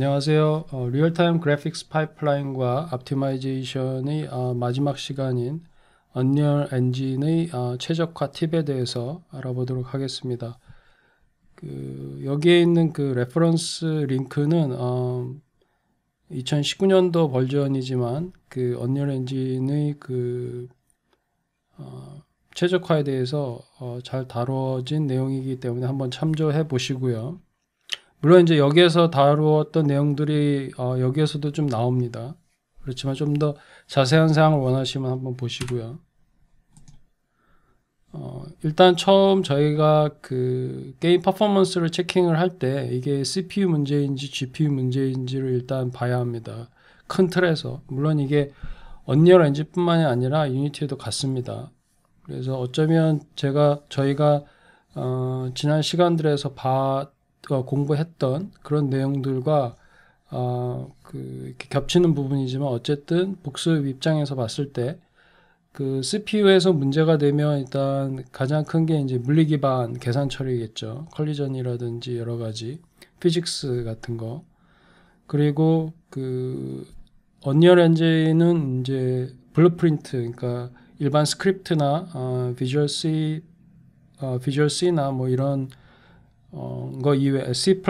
안녕하세요. 어, 리얼타임 그래픽스 파이프라인과 옵티마이제이션의 어, 마지막 시간인 언리얼 엔진의 어, 최적화 팁에 대해서 알아보도록 하겠습니다. 그, 여기에 있는 그 레퍼런스 링크는 2019년도 어, 버전이지만 그 언리얼 엔진의 그 어, 최적화에 대해서 어, 잘 다뤄진 내용이기 때문에 한번 참조해 보시고요. 물론 이제 여기에서 다루었던 내용들이 어, 여기에서도 좀 나옵니다. 그렇지만 좀 더 자세한 사항을 원하시면 한번 보시고요. 어, 일단 처음 저희가 그 게임 퍼포먼스를 체킹을 할 때 이게 CPU 문제인지 GPU 문제인지를 일단 봐야 합니다. 큰 틀에서. 물론 이게 언리얼 엔진뿐만이 아니라 유니티에도 같습니다. 그래서 어쩌면 제가 저희가 어, 지난 시간들에서 봐 공부했던 그런 내용들과 어, 그 겹치는 부분이지만 어쨌든 복습 입장에서 봤을 때 그 CPU에서 문제가 되면 일단 가장 큰 게 이제 물리 기반 계산 처리겠죠. 컬리전이라든지 여러 가지 피직스 같은 거. 그리고 그 언리얼 엔진은 이제 블루프린트 그러니까 일반 스크립트나 어, 비주얼 C 어, 비주얼 C나 뭐 이런 어, 거 이외 C++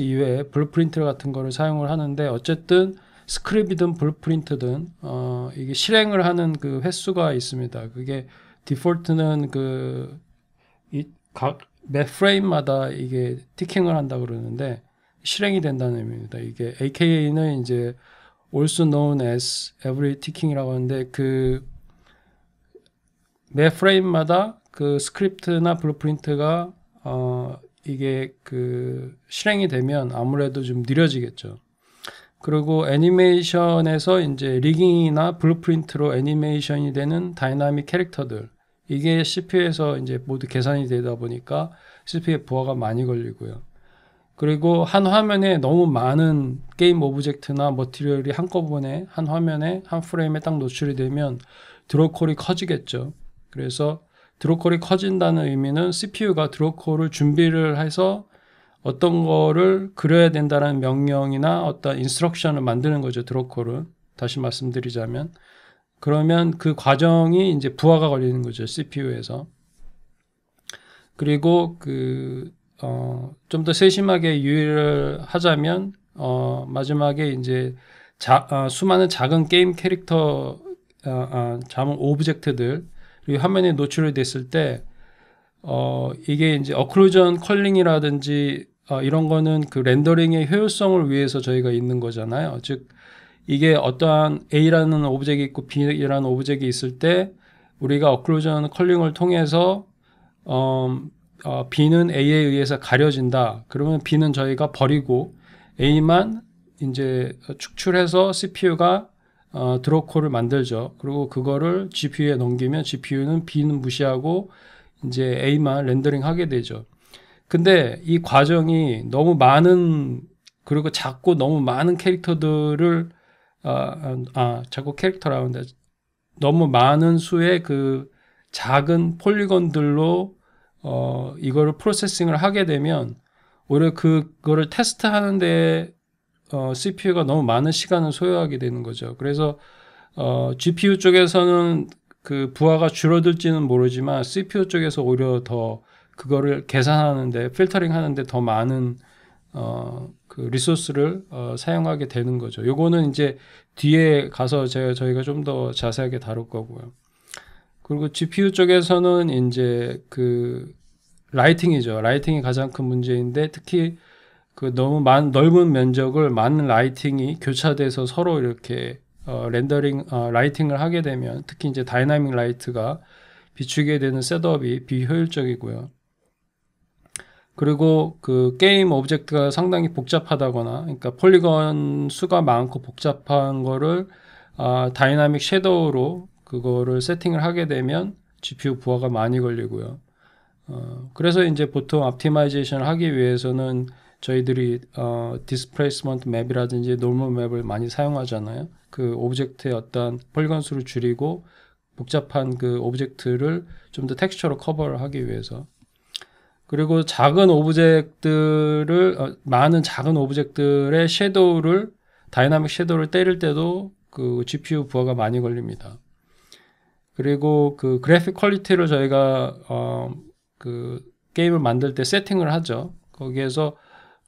이외에 블루프린트 같은 거를 사용을 하는데 어쨌든 스크립이든 블루프린트든 어, 이게 실행을 하는 그 횟수가 있습니다. 그게 디폴트는 그 각 매 프레임마다 이게 티킹을 한다 그러는데 실행이 된다는 의미입니다. 이게 AKA는 이제 also known as every ticking이라고 하는데 그 매 프레임마다 그 스크립트나 블루프린트가 어 이게 그 실행이 되면 아무래도 좀 느려지겠죠. 그리고 애니메이션에서 이제 리깅이나 블루프린트로 애니메이션이 되는 다이나믹 캐릭터들 이게 CPU에서 이제 모두 계산이 되다 보니까 CPU에 부하가 많이 걸리고요. 그리고 한 화면에 너무 많은 게임 오브젝트나 머티리얼이 한꺼번에 한 화면에 한 프레임에 딱 노출이 되면 드로콜이 커지겠죠. 그래서 드로콜이 커진다는 의미는 CPU가 드로콜을 준비를 해서 어떤 거를 그려야 된다는 명령이나 어떤 인스트럭션을 만드는 거죠. 드로콜은 다시 말씀드리자면 그러면 그 과정이 이제 부하가 걸리는 거죠. CPU에서 그리고 그 어, 좀 더 세심하게 유의를 하자면 어, 마지막에 이제 자, 어, 수많은 작은 게임 캐릭터 어, 어, 자몽 오브젝트들 그리고 화면에 노출이 됐을 때 어, 이게 이제 어클루전 컬링이라든지 어, 이런 거는 그 렌더링의 효율성을 위해서 저희가 있는 거잖아요. 즉 이게 어떠한 A라는 오브젝이 있고 B라는 오브젝이 있을 때 우리가 어클루전 컬링을 통해서 어, 어, B는 A에 의해서 가려진다. 그러면 B는 저희가 버리고 A만 이제 축출해서 CPU가 어, 드로코를 만들죠. 그리고 그거를 GPU에 넘기면 GPU는 B는 무시하고 이제 A만 렌더링 하게 되죠. 근데 이 과정이 너무 많은 그리고 작고 너무 많은 캐릭터들을 어, 아, 아 자꾸 캐릭터라는데 너무 많은 수의 그 작은 폴리건들로 어 이거를 프로세싱을 하게 되면 오히려 그거를 테스트하는데 어, CPU가 너무 많은 시간을 소요하게 되는 거죠. 그래서 어, GPU 쪽에서는 그 부하가 줄어들지는 모르지만 CPU 쪽에서 오히려 더 그거를 계산하는데 필터링 하는데 더 많은 어, 그 리소스를 어, 사용하게 되는 거죠. 요거는 이제 뒤에 가서 제가 저희가 좀 더 자세하게 다룰 거고요. 그리고 GPU 쪽에서는 이제 그 라이팅이죠. 라이팅이 가장 큰 문제인데 특히 그 너무 많, 넓은 면적을 많은 라이팅이 교차돼서 서로 이렇게 어, 렌더링 어, 라이팅을 하게 되면 특히 이제 다이나믹 라이트가 비추게 되는 셋업이 비효율적이고요. 그리고 그 게임 오브젝트가 상당히 복잡하다거나 그러니까 폴리건 수가 많고 복잡한 거를 아, 다이나믹 섀도우로 그거를 세팅을 하게 되면 GPU 부하가 많이 걸리고요. 어, 그래서 이제 보통 옵티마이제이션을 하기 위해서는 저희들이 어, 디스플레이스먼트 맵이라든지 노멀 맵을 많이 사용하잖아요. 그 오브젝트의 어떤 펄건 수를 줄이고 복잡한 그 오브젝트를 좀 더 텍스처로 커버를 하기 위해서 그리고 작은 오브젝트를 어, 많은 작은 오브젝트의 섀도우를 다이나믹 섀도우를 때릴 때도 그 GPU 부하가 많이 걸립니다. 그리고 그 그래픽 퀄리티를 저희가 어, 그 게임을 만들 때 세팅을 하죠. 거기에서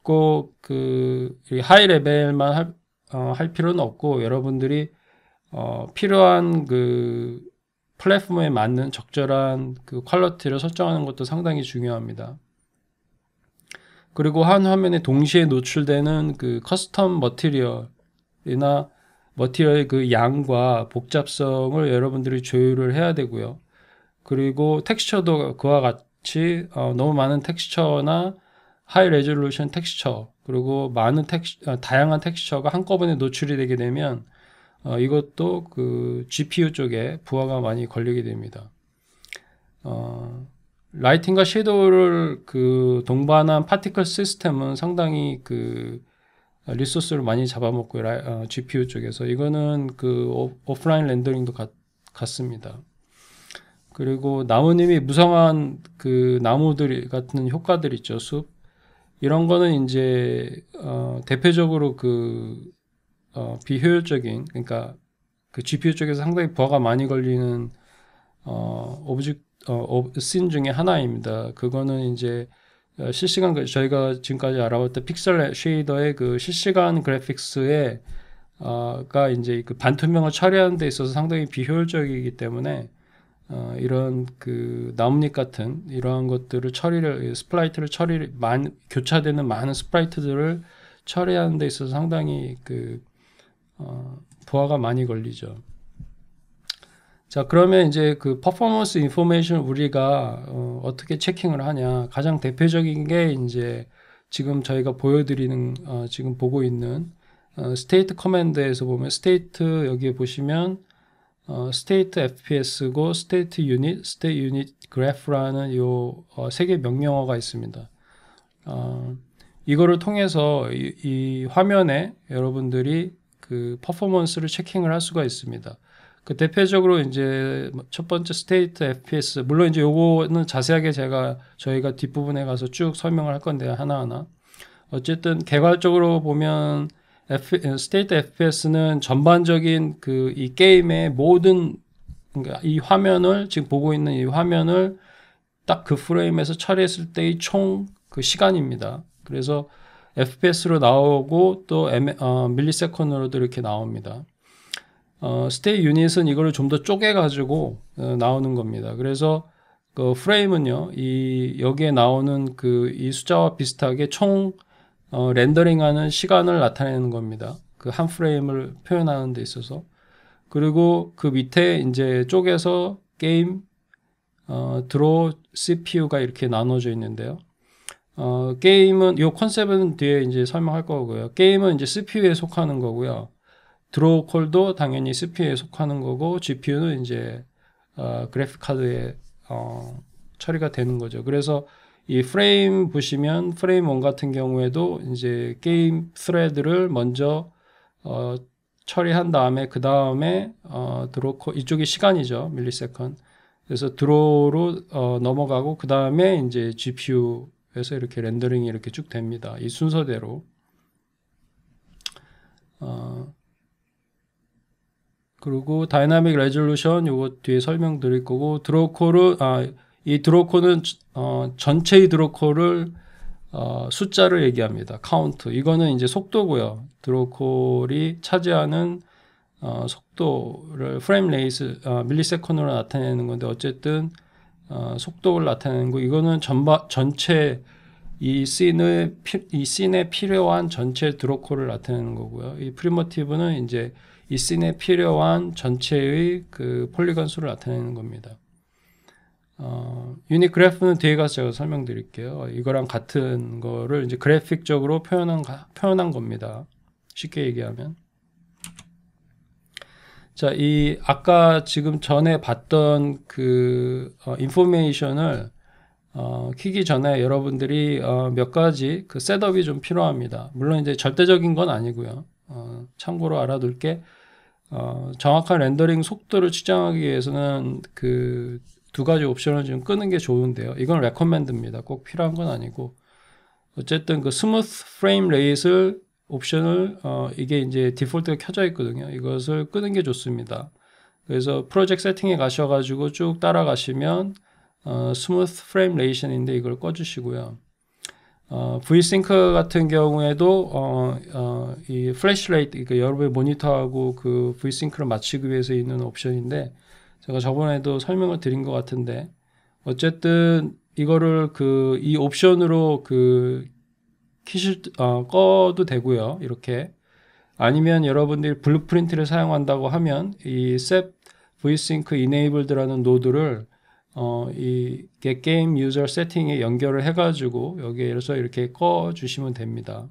꼭그 하이 레벨만 할, 어, 할 필요는 없고 여러분들이 어, 필요한 그 플랫폼에 맞는 적절한 그 퀄러티를 설정하는 것도 상당히 중요합니다. 그리고 한 화면에 동시에 노출되는 그 커스텀 머티리얼이나 머티리얼의 그 양과 복잡성을 여러분들이 조율을 해야 되고요. 그리고 텍스처도 그와 같이 어, 너무 많은 텍스처나 하이 레졸루션 텍스처 그리고 많은 텍스 어, 다양한 텍스처가 한꺼번에 노출이 되게 되면 어, 이것도 그 GPU 쪽에 부하가 많이 걸리게 됩니다. 어, 라이팅과 섀도우를 그 동반한 파티클 시스템은 상당히 그 리소스를 많이 잡아먹고 라이, 어, GPU 쪽에서 이거는 그 오, 프라인 렌더링도 같, 같습니다. 그리고 나무님이 무성한 그 나무들 같은 효과들 있죠 숲 이런 거는 이제 어, 대표적으로 그 어, 비효율적인 그러니까 그 GPU 쪽에서 상당히 부하가 많이 걸리는 어, 오브젝 어, 씬 중에 하나입니다. 그거는 이제 어, 실시간 그 저희가 지금까지 알아봤던 픽셀 쉐이더의 그 실시간 그래픽스에 어가 이제 그 반투명을 처리하는 데 있어서 상당히 비효율적이기 때문에 어, 이런 그 나뭇잎 같은 이러한 것들을 처리를 스프라이트를 처리 만 교차되는 많은 스프라이트들을 처리하는 데 있어서 상당히 그 어, 부하가 많이 걸리죠. 자 그러면 이제 그 퍼포먼스 인포메이션 우리가 어, 떻게 체킹을 하냐 가장 대표적인 게 이제 지금 저희가 보여드리는 어, 지금 보고 있는 스테이트 어, 커맨드에서 보면 스테이트 여기에 보시면 어, state fps고 state unit, state u graph라는 요세 어, 명령어가 있습니다. 어, 이거를 통해서 이, 이, 화면에 여러분들이 그 퍼포먼스를 체킹을 할 수가 있습니다. 그 대표적으로 이제 첫 번째 스테이트 FPS 물론 이제 요거는 자세하게 제가 저희가 뒷부분에 가서 쭉 설명을 할 건데 하나하나 어쨌든 개괄적으로 보면 F, 스테이트 FPS는 전반적인 그 이 게임의 모든 그러니까 이 화면을 지금 보고 있는 이 화면을 딱 그 프레임에서 처리했을 때의 총 그 시간입니다. 그래서 FPS로 나오고 또 M, 어, 밀리세컨으로도 이렇게 나옵니다. 어, 스테이 유닛은 이거를 좀 더 쪼개가지고 어, 나오는 겁니다. 그래서 그 프레임은요, 이 여기에 나오는 그 이 숫자와 비슷하게 총 어, 렌더링하는 시간을 나타내는 겁니다. 그 한 프레임을 표현하는 데 있어서 그리고 그 밑에 이제 쪽에서 게임 어, 드로 CPU가 이렇게 나눠져 있는데요. 어, 게임은 요 컨셉은 뒤에 이제 설명할 거고요. 게임은 이제 CPU에 속하는 거고요. 드로우 콜도 당연히 CPU에 속하는 거고 GPU는 이제 어, 그래픽 카드에 어, 처리가 되는 거죠. 그래서 이 프레임 보시면 프레임 1 같은 경우에도 이제 게임 스레드를 먼저 어, 처리한 다음에 그 다음에 어, 드로 이쪽이 시간이죠 밀리세컨 그래서 드로우로 어, 넘어가고 그 다음에 이제 GPU에서 이렇게 렌더링이 이렇게 쭉 됩니다 이 순서대로 어, 그리고 다이나믹 레졸루션 요거 뒤에 설명드릴 거고 드로우 를아 이드로커는 어, 전체의 드로커를 어, 숫자로 얘기합니다. 카운트. 이거는 이제 속도고요. 드로콜이 차지하는 어, 속도를 프레임 레이스 어, 밀리세컨으로 나타내는 건데 어쨌든 어, 속도를 나타내는 거. 이거는 전바, 전체 이 씬의 피, 이 씬에 필요한 전체 드로콜을 나타내는 거고요. 이 프리머티브는 이제 이 씬에 필요한 전체의 그 폴리건 수를 나타내는 겁니다. 어, 유닛 그래프는 뒤에 가서 제가 설명드릴게요. 이거랑 같은 거를 이제 그래픽적으로 표현한, 표현한 겁니다. 쉽게 얘기하면. 자, 이 아까 지금 전에 봤던 그 어, 인포메이션을 어, 키기 전에 여러분들이 어, 몇 가지 그 셋업이 좀 필요합니다. 물론 이제 절대적인 건 아니고요. 어, 참고로 알아둘 게 어, 정확한 렌더링 속도를 측정하기 위해서는 그두 가지 옵션을 지금 끄는 게 좋은데요. 이건 레코멘드입니다. 꼭 필요한 건 아니고 어쨌든 그 스무스 프레임 레이트를 옵션을 어, 이게 이제 디폴트가 켜져 있거든요. 이것을 끄는 게 좋습니다. 그래서 프로젝트 세팅에 가셔가지고 쭉 따라가시면 어, 스무스 프레임 레이션인데 이걸 꺼주시고요. 어, v n c 같은 경우에도 어, 어, 이 플래시 레이트, 그러니까 여러분의 모니터하고 그 v s y n c 를 맞추기 위해서 있는 옵션인데 제가 저번에도 설명을 드린 것 같은데 어쨌든 이거를 그 이 옵션으로 그 키실 어, 꺼도 되고요. 이렇게 아니면 여러분들이 블루프린트를 사용한다고 하면 이 set vsync enabled라는 노드를 어, 이 get g a m 에 연결을 해가지고 여기에서 이렇게 꺼 주시면 됩니다.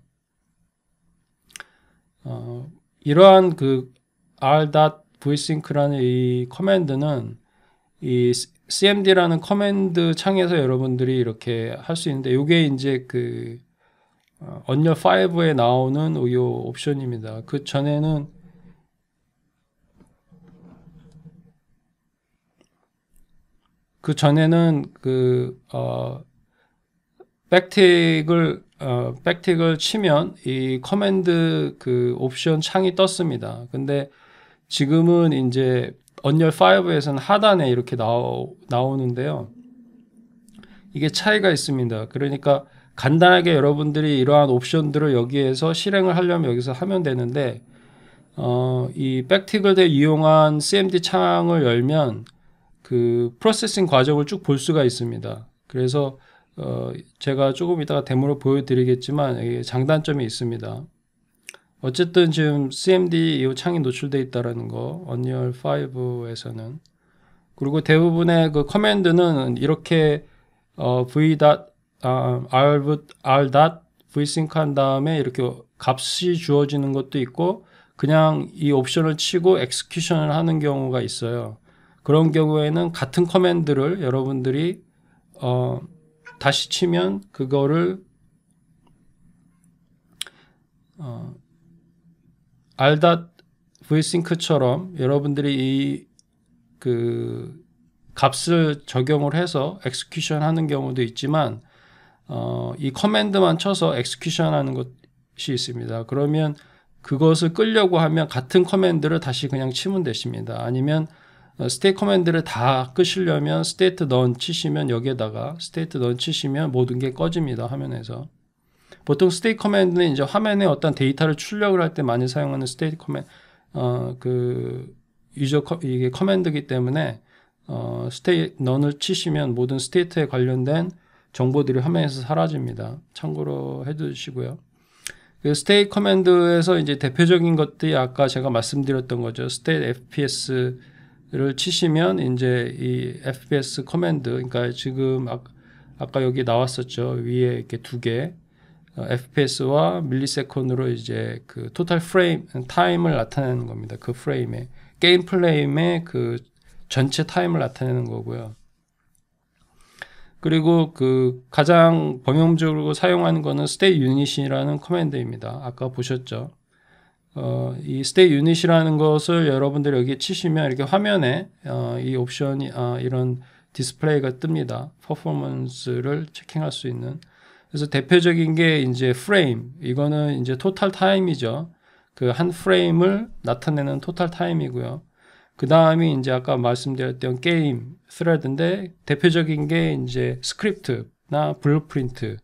어, 이러한 그 r. vsync라는 이 커맨드는 이 cmd라는 커맨드 창에서 여러분들이 이렇게 할 수 있는데 이게 이제 그 어, 언열 5에 나오는 이 옵션입니다. 그 전에는 그 전에는 그어 백틱을 어, 백틱을 어, 치면 이 커맨드 그 옵션 창이 떴습니다. 근데 지금은 이제 언열 5에서는 하단에 이렇게 나오, 나오는데요. 이게 차이가 있습니다. 그러니까 간단하게 여러분들이 이러한 옵션들을 여기에서 실행을 하려면 여기서 하면 되는데 어, 이 백티글대 이용한 CMD 창을 열면 그 프로세싱 과정을 쭉 볼 수가 있습니다. 그래서 어, 제가 조금 이따가 데모로 보여드리겠지만 장단점이 있습니다. 어쨌든 지금 CMD 이 창이 노출돼 있다라는 거 언리얼 5에서는 그리고 대부분의 그 커맨드는 이렇게 어, v. 아, r. r. vsync 한 다음에 이렇게 값이 주어지는 것도 있고 그냥 이 옵션을 치고 엑스큐션을 하는 경우가 있어요. 그런 경우에는 같은 커맨드를 여러분들이 어, 다시 치면 그거를 알닷 v싱크처럼 여러분들이 이 그 값을 적용을 해서 엑스큐션 하는 경우도 있지만 어, 이 커맨드만 쳐서 엑스큐션 하는 것이 있습니다. 그러면 그것을 끌려고 하면 같은 커맨드를 다시 그냥 치면 되십니다. 아니면 스테이트 어, 커맨드를 다 끄시려면 스테이트 넌 치시면 여기에다가 스테이트 넌 치시면 모든 게 꺼집니다. 화면에서. 보통 스테이트 커맨드는 이제 화면에 어떤 데이터를 출력을 할 때 많이 사용하는 스테이트 커맨 어그 유저 커, 이게 커맨드기 때문에 어 스테이트 넌을 치시면 모든 스테이트에 관련된 정보들이 화면에서 사라집니다. 참고로 해두시고요. 그 스테이트 커맨드에서 이제 대표적인 것들이 아까 제가 말씀드렸던 거죠. 스테이트 FPS를 치시면 이제 이 FPS 커맨드, 그러니까 지금 아, 까 여기 나왔었죠. 위에 이렇게 두 개, 어, FPS와 밀리세컨으로 이제 그 토탈 프레임 타임을 나타내는 겁니다. 그 프레임에 게임 플레임의 그 전체 타임을 나타내는 거고요. 그리고 그 가장 범용적으로 사용하는 거는 스테이 유닛이라는 커맨드입니다. 아까 보셨죠? 어, 이 스테이 유닛이라는 것을 여러분들 여기 치시면 이렇게 화면에 어, 이 옵션이 어, 이런 디스플레이가 뜹니다. 퍼포먼스를 체킹할 수 있는 그래서 대표적인 게 이제 프레임. 이거는 이제 토탈 타임이죠. 그 한 프레임을 나타내는 토탈 타임이고요. 그 다음이 이제 아까 말씀드렸던 게임 스레드인데 대표적인 게 이제 스크립트나 블루프린트에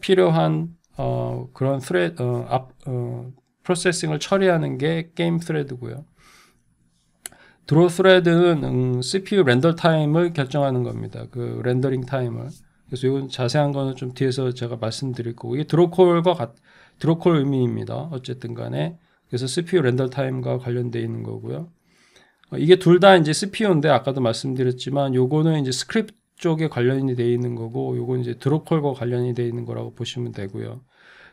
필요한 어, 그런 스레드 어, 앞, 어, 프로세싱을 처리하는 게 게임 스레드고요. 드로 스레드는 음, CPU 렌더 타임을 결정하는 겁니다. 그 렌더링 타임을. 그래서 이건 자세한 거는 좀 뒤에서 제가 말씀드릴 거고 이게 드로콜과 같 드로콜 의미입니다. 어쨌든 간에 그래서 CPU 렌더 타임과 관련돼 있는 거고요. 어, 이게 둘 다 이제 CPU인데 아까도 말씀드렸지만 요거는 이제 스크립트 쪽에 관련이 돼 있는 거고 요건 이제 드로콜과 관련이 돼 있는 거라고 보시면 되고요.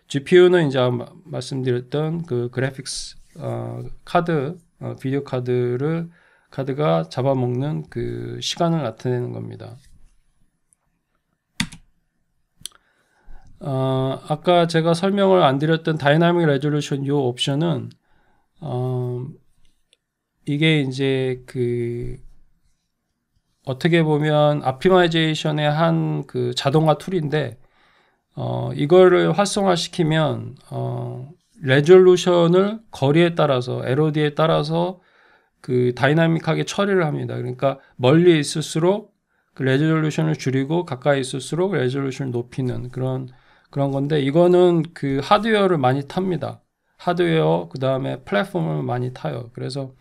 GPU는 이제 말씀드렸던 그 그래픽스 어, 카드 어, 비디오 카드를 카드가 잡아먹는 그 시간을 나타내는 겁니다. 어, 아까 제가 설명을 안 드렸던 다이나믹 레졸루션 요 옵션은 어, 이게 이제 그 어떻게 보면 아피마이제이션의 한 그 자동화 툴인데 어, 이거를 활성화시키면 어, 레졸루션을 거리에 따라서 LOD에 따라서 그 다이나믹하게 처리를 합니다. 그러니까 멀리 있을수록 그 레졸루션을 줄이고 가까이 있을수록 레졸루션을 높이는 그런 그런 건데 이거는 그 하드웨어를 많이 탑니다. 하드웨어 그 다음에 플랫폼을 많이 타요. 그래서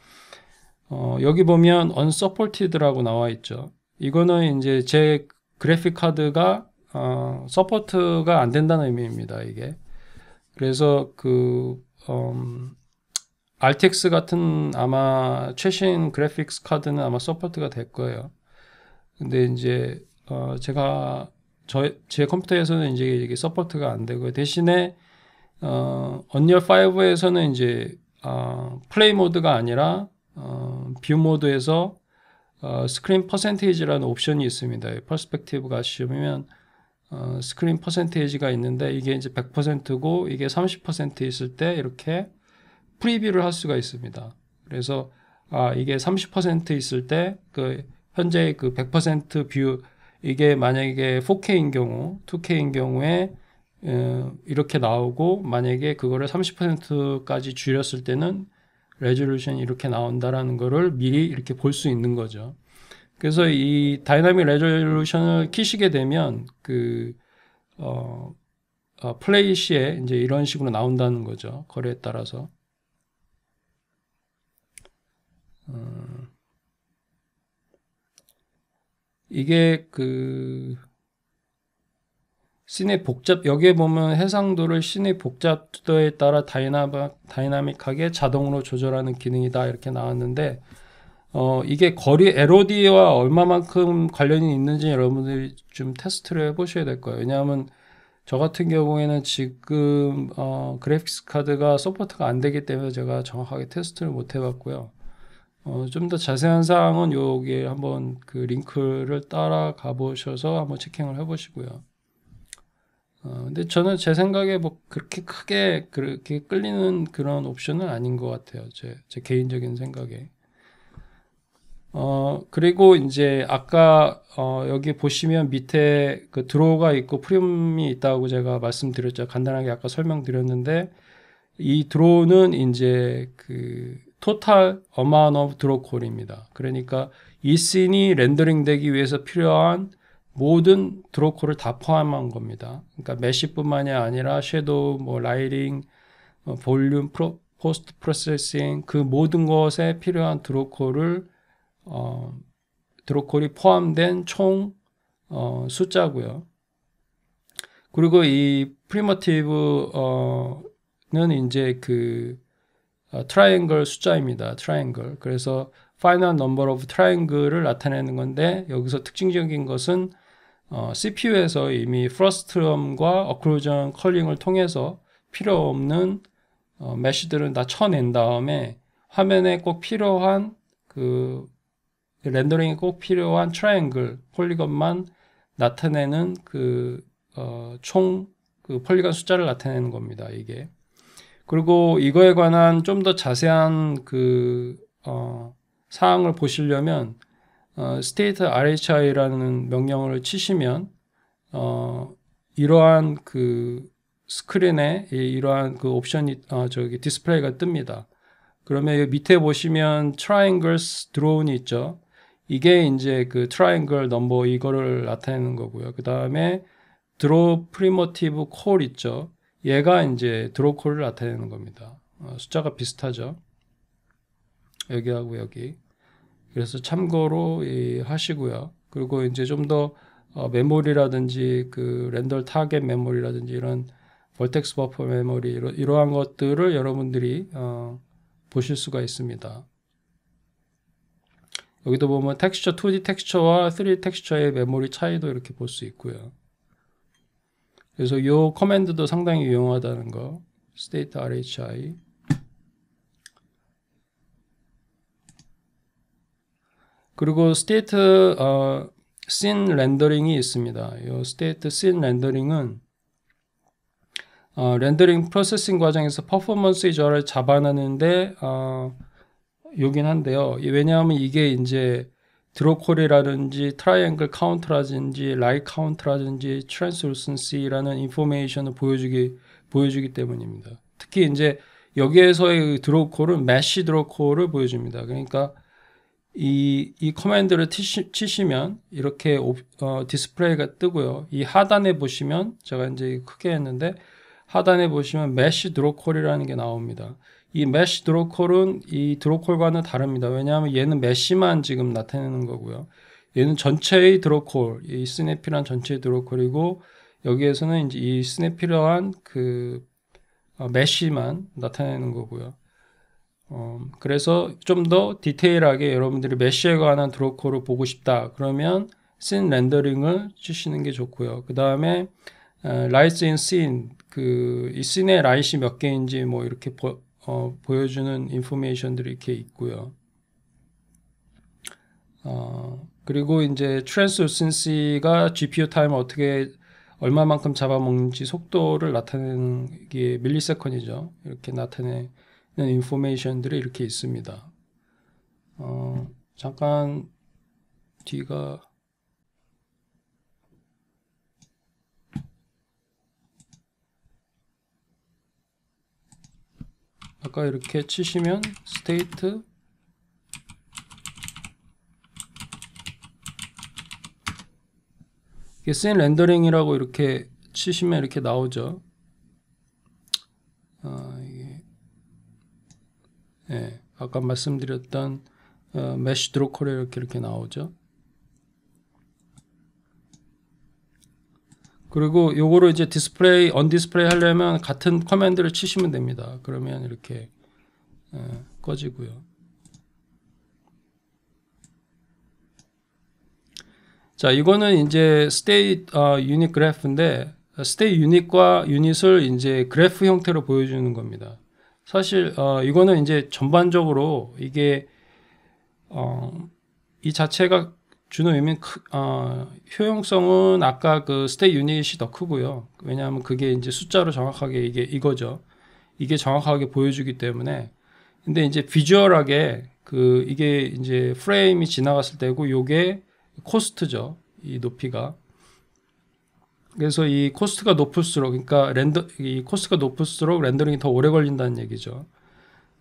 어, 여기 보면 unsupported라고 나와 있죠. 이거는 이제 제 그래픽 카드가 어, 서포트가 안 된다는 의미입니다. 이게 그래서 그 음, RTX 같은 아마 최신 그래픽스 카드는 아마 서포트가 될 거예요. 근데 이제 어, 제가 저제 컴퓨터에서는 이제 이게 서포트가 안 되고 대신에 어 언리얼 5에서는 이제 어, 플레이 모드가 아니라 어, 뷰 모드에서 어, 스크린 퍼센테이지라는 옵션이 있습니다. 퍼스펙티브가 씌우면 어, 스크린 퍼센테이지가 있는데 이게 이제 100%고 이게 30% 있을 때 이렇게 프리뷰를 할 수가 있습니다. 그래서 아, 이게 30% 있을 때그 현재 그 100%뷰 이게 만약에 4K인 경우, 2K인 경우에 어, 이렇게 나오고 만약에 그거를 30%까지 줄였을 때는 레졸루션이 이렇게 나온다라는 거를 미리 이렇게 볼 수 있는 거죠. 그래서 이 다이나믹 레졸루션을 키시게 되면 그 어, 어, 플레이 시에 이제 이런 식으로 나온다는 거죠. 거래에 따라서. 음. 이게 그 신의 복잡 여기에 보면 해상도를 신의 복잡도에 따라 다이나마, 다이나믹하게 자동으로 조절하는 기능이다 이렇게 나왔는데 어 이게 거리 LOD와 얼마만큼 관련이 있는지 여러분들이 좀 테스트를 해보셔야 될 거예요. 왜냐하면 저 같은 경우에는 지금 어, 그래픽스 카드가 서포트가 안 되기 때문에 제가 정확하게 테스트를 못 해봤고요. 어, 좀 더 자세한 사항은 여기에 한번 그 링크를 따라가 보셔서 한번 체킹을 해 보시고요. 어, 근데 저는 제 생각에 뭐 그렇게 크게 그렇게 끌리는 그런 옵션은 아닌 것 같아요. 제, 제 개인적인 생각에. 어, 그리고 이제 아까, 어, 여기 보시면 밑에 그 드로우가 있고 프리엄이 있다고 제가 말씀드렸죠. 간단하게 아까 설명드렸는데, 이 드로우는 이제 그, 토탈 어마운 오브 드로콜입니다. 그러니까 이 씬이 렌더링되기 위해서 필요한 모든 드로콜을 다 포함한 겁니다. 그러니까 메시뿐만이 아니라 섀도우, 뭐 라이팅, 볼륨, 프로, 포스트 프로세싱 그 모든 것에 필요한 드로콜을 어, 드로콜이 포함된 총 어, 숫자고요. 그리고 이 프리머티브는 어, 이제 그 트라이앵글 어, 숫자입니다. 트라이앵글. 그래서 final number of triangle를 나타내는 건데 여기서 특징적인 것은 어, CPU에서 이미 프러스트럼과 어클루전 컬링을 통해서 필요 없는 어, 메쉬들은 다 쳐낸 다음에 화면에 꼭 필요한 그 렌더링이 꼭 필요한 트라이앵글 폴리건만 나타내는 그총그 어, 그 폴리건 숫자를 나타내는 겁니다. 이게 그리고 이거에 관한 좀 더 자세한 그, 어, 사항을 보시려면, 어, state rhi라는 명령어를 치시면, 어, 이러한 그 스크린에 이러한 그 옵션이, 어, 저기 디스플레이가 뜹니다. 그러면 여기 밑에 보시면 triangles draw이 있죠. 이게 이제 그 triangle 넘버 이거를 나타내는 거고요. 그 다음에 draw primitive call 있죠. 얘가 이제 드로콜을 나타내는 겁니다. 어, 숫자가 비슷하죠. 여기하고 여기. 그래서 참고로 이, 하시고요. 그리고 이제 좀더 어, 메모리라든지 그렌덜 타겟 메모리라든지 이런 볼텍스 버퍼 메모리 이러, 한 것들을 여러분들이 어, 보실 수가 있습니다. 여기도 보면 텍스처 2D 텍스처와 3D 텍스처의 메모리 차이도 이렇게 볼 수 있고요. 그래서 요 커맨드도 상당히 유용하다는 거. state rhi 그리고 state 어, scene rendering이 있습니다. 요 state scene rendering은 어, 렌더링 프로세싱 과정에서 퍼포먼스 이저를 잡아내는데 어, 요긴 한데요. 왜냐하면 이게 이제 드로콜이라든지 트라이앵글 카운트라든지 라이 카운트라든지 트랜스루센시라는 인포메이션을 보여주기 보여주기 때문입니다. 특히 이제 여기에서의 그 드로콜은 메쉬 드로콜을 보여줍니다. 그러니까 이, 이 커맨드를 치시, 면 이렇게 오, 어, 디스플레이가 뜨고요. 이 하단에 보시면 제가 이제 크게 했는데 하단에 보시면 메쉬 드로콜이라는 게 나옵니다. 이 메쉬 드로콜은 이 드로콜과는 다릅니다. 왜냐하면 얘는 메쉬만 지금 나타내는 거고요. 얘는 전체의 드로콜, 이 스네피란 전체의 드로콜이고 여기에서는 이제 이 스네피라한 그 어, 메쉬만 나타내는 거고요. 어, 그래서 좀 더 디테일하게 여러분들이 메쉬에 관한 드로콜을 보고 싶다. 그러면 씬 렌더링을 치시는 게 좋고요. 그 다음에 라이스 인 씬, 그 이 씬의 라이시 몇 개인지 뭐 이렇게 보, 어, 보여주는 인포메이션들이 이렇게 있고요. 어, 그리고 이제 트랜스센시가 GPU 타임을 어떻게 얼마만큼 잡아먹는지 속도를 나타내는 게 밀리세컨이죠. 이렇게 나타내는 인포메이션들이 이렇게 있습니다. 어, 잠깐 뒤가 아까 이렇게 치시면 state 이게 센 렌더링이라고 이렇게 치시면 이렇게 나오죠. 아, 이게 예, 아까 말씀드렸던 어, 메쉬 드로컬에 이렇게 이렇게 나오죠. 그리고 요거를 이제 디스플레이 언 디스플레이 하려면 같은 커맨드를 치시면 됩니다. 그러면 이렇게 어, 꺼지고요. 자, 이거는 이제 스테이트 유닛 그래프인데 스테이 유닛과 유닛을 이제 그래프 형태로 보여주는 겁니다. 사실 어, 이거는 이제 전반적으로 이게 어, 이 자체가 주는 의미는 크, 어, 효용성은 아까 그 스테이 유닛이 더 크고요. 왜냐하면 그게 이제 숫자로 정확하게 이게 이거죠. 이게 정확하게 보여주기 때문에 근데 이제 비주얼하게 그 이게 이제 프레임이 지나갔을 때고 요게 코스트죠. 이 높이가 그래서 이 코스트가 높을수록 그러니까 렌더 이 코스트가 높을수록 렌더링이 더 오래 걸린다는 얘기죠.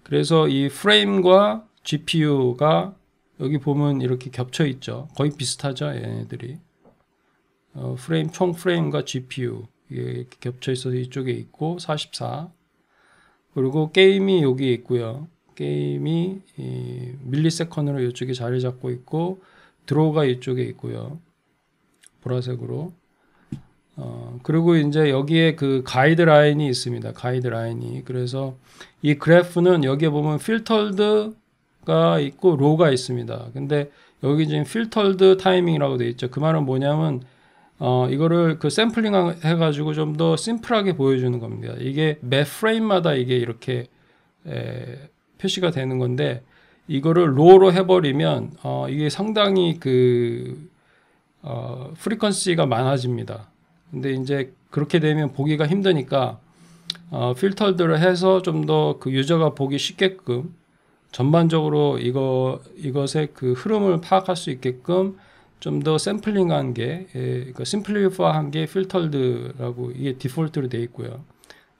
그래서 이 프레임과 GPU가 여기 보면 이렇게 겹쳐 있죠. 거의 비슷하죠, 얘네들이. 어, 프레임 총 프레임과 GPU 이게 겹쳐 있어서 이쪽에 있고 44 그리고 게임이 여기 있고요. 게임이 밀리세컨으로 이쪽에 자리 잡고 있고 드로우가 이쪽에 있고요. 보라색으로 어, 그리고 이제 여기에 그 가이드라인이 있습니다. 가이드라인이. 그래서 이 그래프는 여기에 보면 필터드 가 있고 로가 있습니다. 근데 여기 지금 필터드 타이밍이라고 되어 있죠. 그 말은 뭐냐면 어, 이거를 그 샘플링 해가지고 좀 더 심플하게 보여주는 겁니다. 이게 매 프레임마다 이게 이렇게 에, 표시가 되는 건데 이거를 로로 해버리면 어, 이게 상당히 그 어, 프리퀀시가 많아집니다. 근데 이제 그렇게 되면 보기가 힘드니까 어, 필터드를 해서 좀 더 그 유저가 보기 쉽게끔 전반적으로 이거 이것의 그 흐름을 파악할 수 있게끔 좀 더 샘플링한 게 예, 그러니까 심플리파한 게 필터드라고 이게 디폴트로 돼 있고요.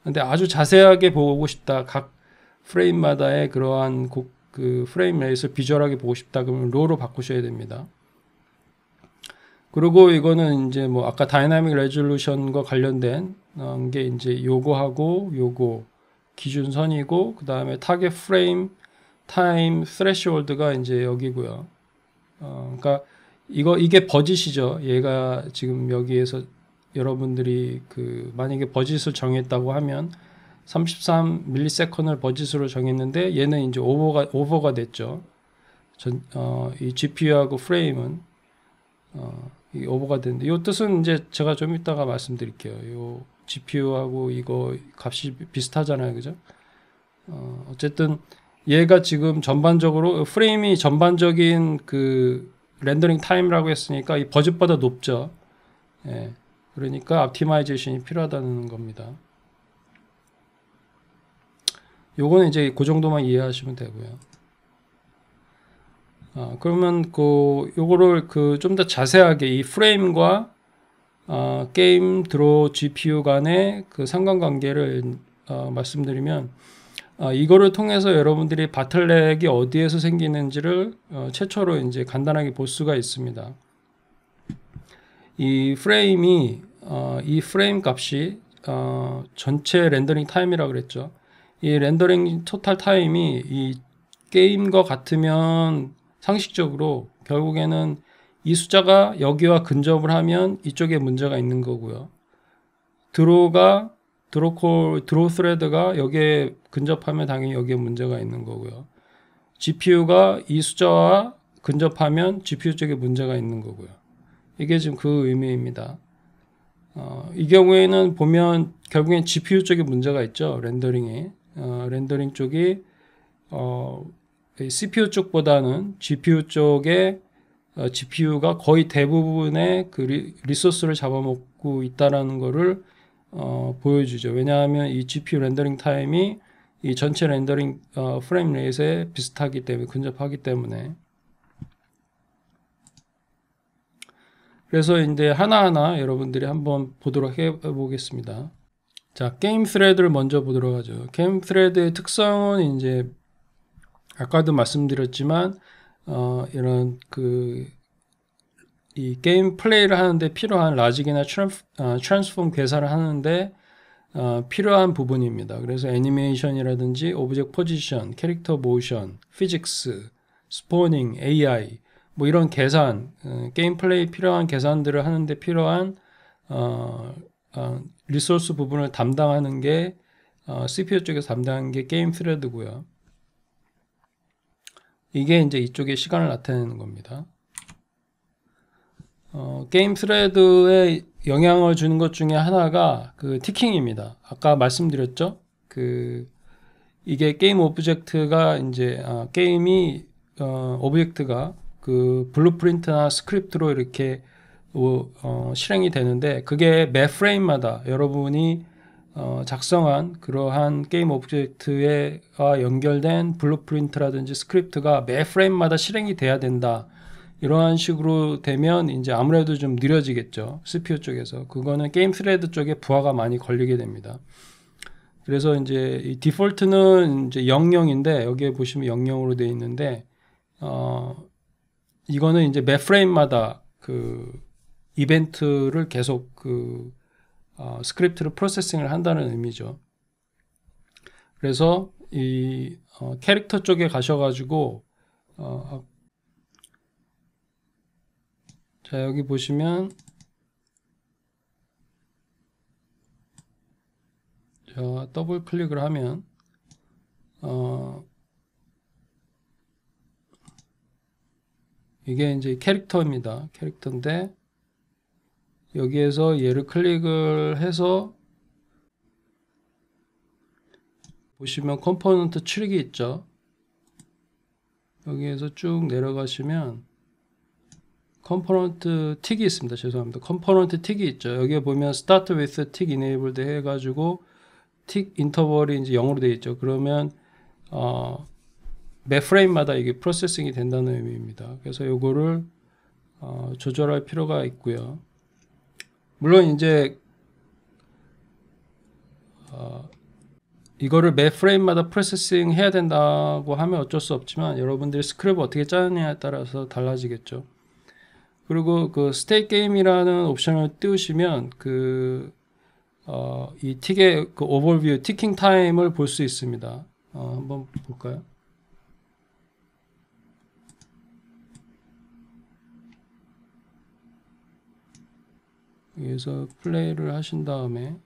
근데 아주 자세하게 보고 싶다. 각 프레임마다의 그러한 곡, 그 프레임 내에서 비주얼하게 보고 싶다. 그러면 로로 바꾸셔야 됩니다. 그리고 이거는 이제 뭐 아까 다이나믹 레졸루션과 관련된 어, 게 이제 요거하고 요거 기준선이고 그 다음에 타겟 프레임 타임 스레시홀드가 이제 여기고요. 어, 그러니까 이거 이게 버짓이죠. 얘가 지금 여기에서 여러분들이 그 만약에 버짓을 정했다고 하면 33 밀리세컨을 버짓으로 정했는데 얘는 이제 오버가 오버가 됐죠. 전, 어, 이 GPU하고 프레임은 어, 이 오버가 됐는데 이 뜻은 이제 제가 좀 이따가 말씀드릴게요. 이 GPU하고 이거 값이 비슷하잖아요, 그죠? 어, 어쨌든 얘가 지금 전반적으로 프레임이 전반적인 그 렌더링 타임이라고 했으니까 이 버즈보다 높죠. 예. 그러니까 옵티마이제이션이 필요하다는 겁니다. 요거는 이제 그 정도만 이해하시면 되고요. 아, 그러면 그 요거를 그 좀 더 자세하게 이 프레임과 어, 게임 드로 GPU 간의 그 상관관계를 어, 말씀드리면 어, 이거를 통해서 여러분들이 바틀렉이 어디에서 생기는지를 어, 최초로 이제 간단하게 볼 수가 있습니다. 이 프레임이 어, 이 프레임 값이 전체 렌더링 타임이라 고 그랬죠. 이 렌더링 토탈 타임이 이 게임과 같으면 상식적으로 결국에는 이 숫자가 여기와 근접을 하면 이쪽에 문제가 있는 거고요. 드로가 드로콜 드로 스레드가 여기에 근접하면 당연히 여기에 문제가 있는 거고요. GPU가 이 숫자와 근접하면 GPU 쪽에 문제가 있는 거고요. 이게 지금 그 의미입니다. 어, 이 경우에는 보면 결국엔 GPU 쪽에 문제가 있죠. 렌더링이 어, 렌더링 쪽이 어, CPU 쪽보다는 GPU 쪽에 GPU가 어, 거의 대부분의 그 리, 소스를 잡아먹고 있다라는 거를 어, 보여주죠. 왜냐하면 이 GPU 렌더링 타임이 이 전체 렌더링 어, 프레임 레이트에 비슷하기 때문에 근접하기 때문에 그래서 이제 하나하나 여러분들이 한번 보도록 해보겠습니다. 자, 게임 스레드를 먼저 보도록 하죠. 게임 스레드의 특성은 이제 아까도 말씀드렸지만 어, 이런 그이 게임 플레이를 하는데 필요한 라직이나 어, 트랜스, 폼 괴사를 하는데 어, 필요한 부분입니다. 그래서 애니메이션이라든지 오브젝트 포지션, 캐릭터 모션, 피직스, 스포닝, AI 뭐 이런 계산, 어, 게임 플레이 필요한 계산들을 하는데 필요한 어, 어, 리소스 부분을 담당하는 게 어, CPU 쪽에서 담당하는게 게임 트레드고요. 이게 이제 이쪽에 시간을 나타내는 겁니다. 어, 게임 스레드에 영향을 주는 것 중에 하나가 그 티킹입니다. 아까 말씀드렸죠. 그 이게 게임 오브젝트가 이제 아, 게임이 어, 오브젝트가 그 블루프린트나 스크립트로 이렇게 오, 어, 실행이 되는데 그게 매 프레임마다 여러분이 어, 작성한 그러한 게임 오브젝트에 연결된 블루프린트라든지 스크립트가 매 프레임마다 실행이 돼야 된다. 이러한 식으로 되면 이제 아무래도 좀 느려지겠죠. CPU 쪽에서. 그거는 게임 스레드 쪽에 부하가 많이 걸리게 됩니다. 그래서 이제 디폴트는 이제 00인데 여기에 보시면 00으로 되어 있는데 어 이거는 이제 매 프레임마다 그 이벤트를 계속 그 어, 스크립트를 프로세싱을 한다는 의미죠. 그래서 이 어, 캐릭터 쪽에 가셔가지고 어, 자 여기 보시면 저 더블 클릭을 하면 어 이게 이제 캐릭터입니다 캐릭터인데 여기에서 얘를 클릭을 해서 보시면 컴포넌트 출입이 있죠 여기에서 쭉 내려가시면 컴포넌트 틱이 있습니다. 죄송합니다. 컴포넌트 틱이 있죠. 여기에 보면 start with 틱 enabled 해가지고 틱 인터벌이 이제 0으로 되어 있죠. 그러면 어, 매 프레임마다 이게 프로세싱이 된다는 의미입니다. 그래서 요거를 어, 조절할 필요가 있고요. 물론 이제 어, 이거를 매 프레임마다 프로세싱 해야 된다고 하면 어쩔 수 없지만 여러분들이 스크랩을 어떻게 짜느냐에 따라서 달라지겠죠. 그리고 그 스테이 게임이라는 옵션을 띄우시면 그, 어, 이 틱의 그 오버뷰 티킹 타임을 볼 수 있습니다. 어, 한번 볼까요? 여기서 플레이를 하신 다음에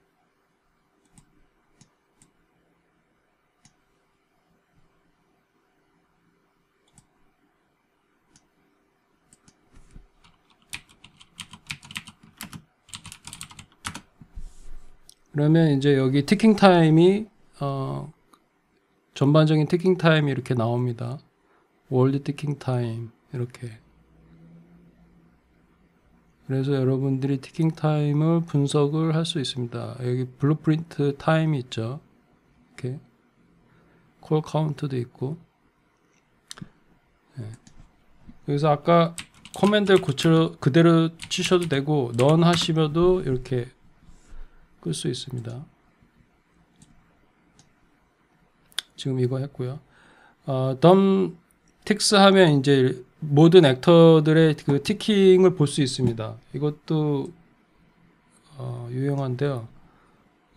그러면 이제 여기 티킹 타임이 어, 전반적인 티킹 타임이 이렇게 나옵니다. 월드 티킹 타임 이렇게. 그래서 여러분들이 티킹 타임을 분석을 할 수 있습니다. 여기 블루프린트 타임이 있죠. 이렇게 콜 카운트도 있고. 네. 그래서 아까 커맨드를 고쳐 그대로 치셔도 되고 넌 하시면도 이렇게 끌수 있습니다. 지금 이거 했고요. 어, 덤 틱스 하면 이제 모든 액터들의 그 티킹을 볼 수 있습니다. 이것도 어, 유용한데요.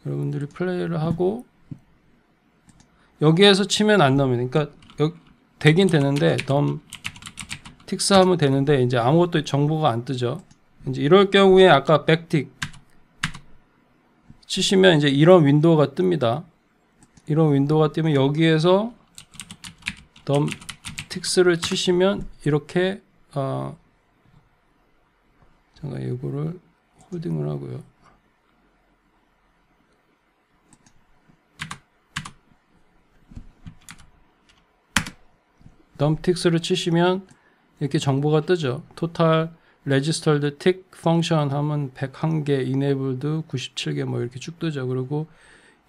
여러분들이 플레이를 하고 여기에서 치면 안나옵니 그러니까 여, 되긴 되는데 덤 틱스 하면 되는데 이제 아무것도 정보가 안 뜨죠. 이제 이럴 경우에 아까 백틱 치시면 이제 이런 윈도우가 뜹니다. 이런 윈도우가 뜨면 여기에서 덤 틱스를 치시면 이렇게 어, 잠깐 이거를 홀딩을 하고요. 덤 틱스를 치시면 이렇게 정보가 뜨죠. 토탈 레지스털드 틱 펑션 하면 101개, 이네블드 97개 뭐 이렇게 쭉 뜨죠. 그리고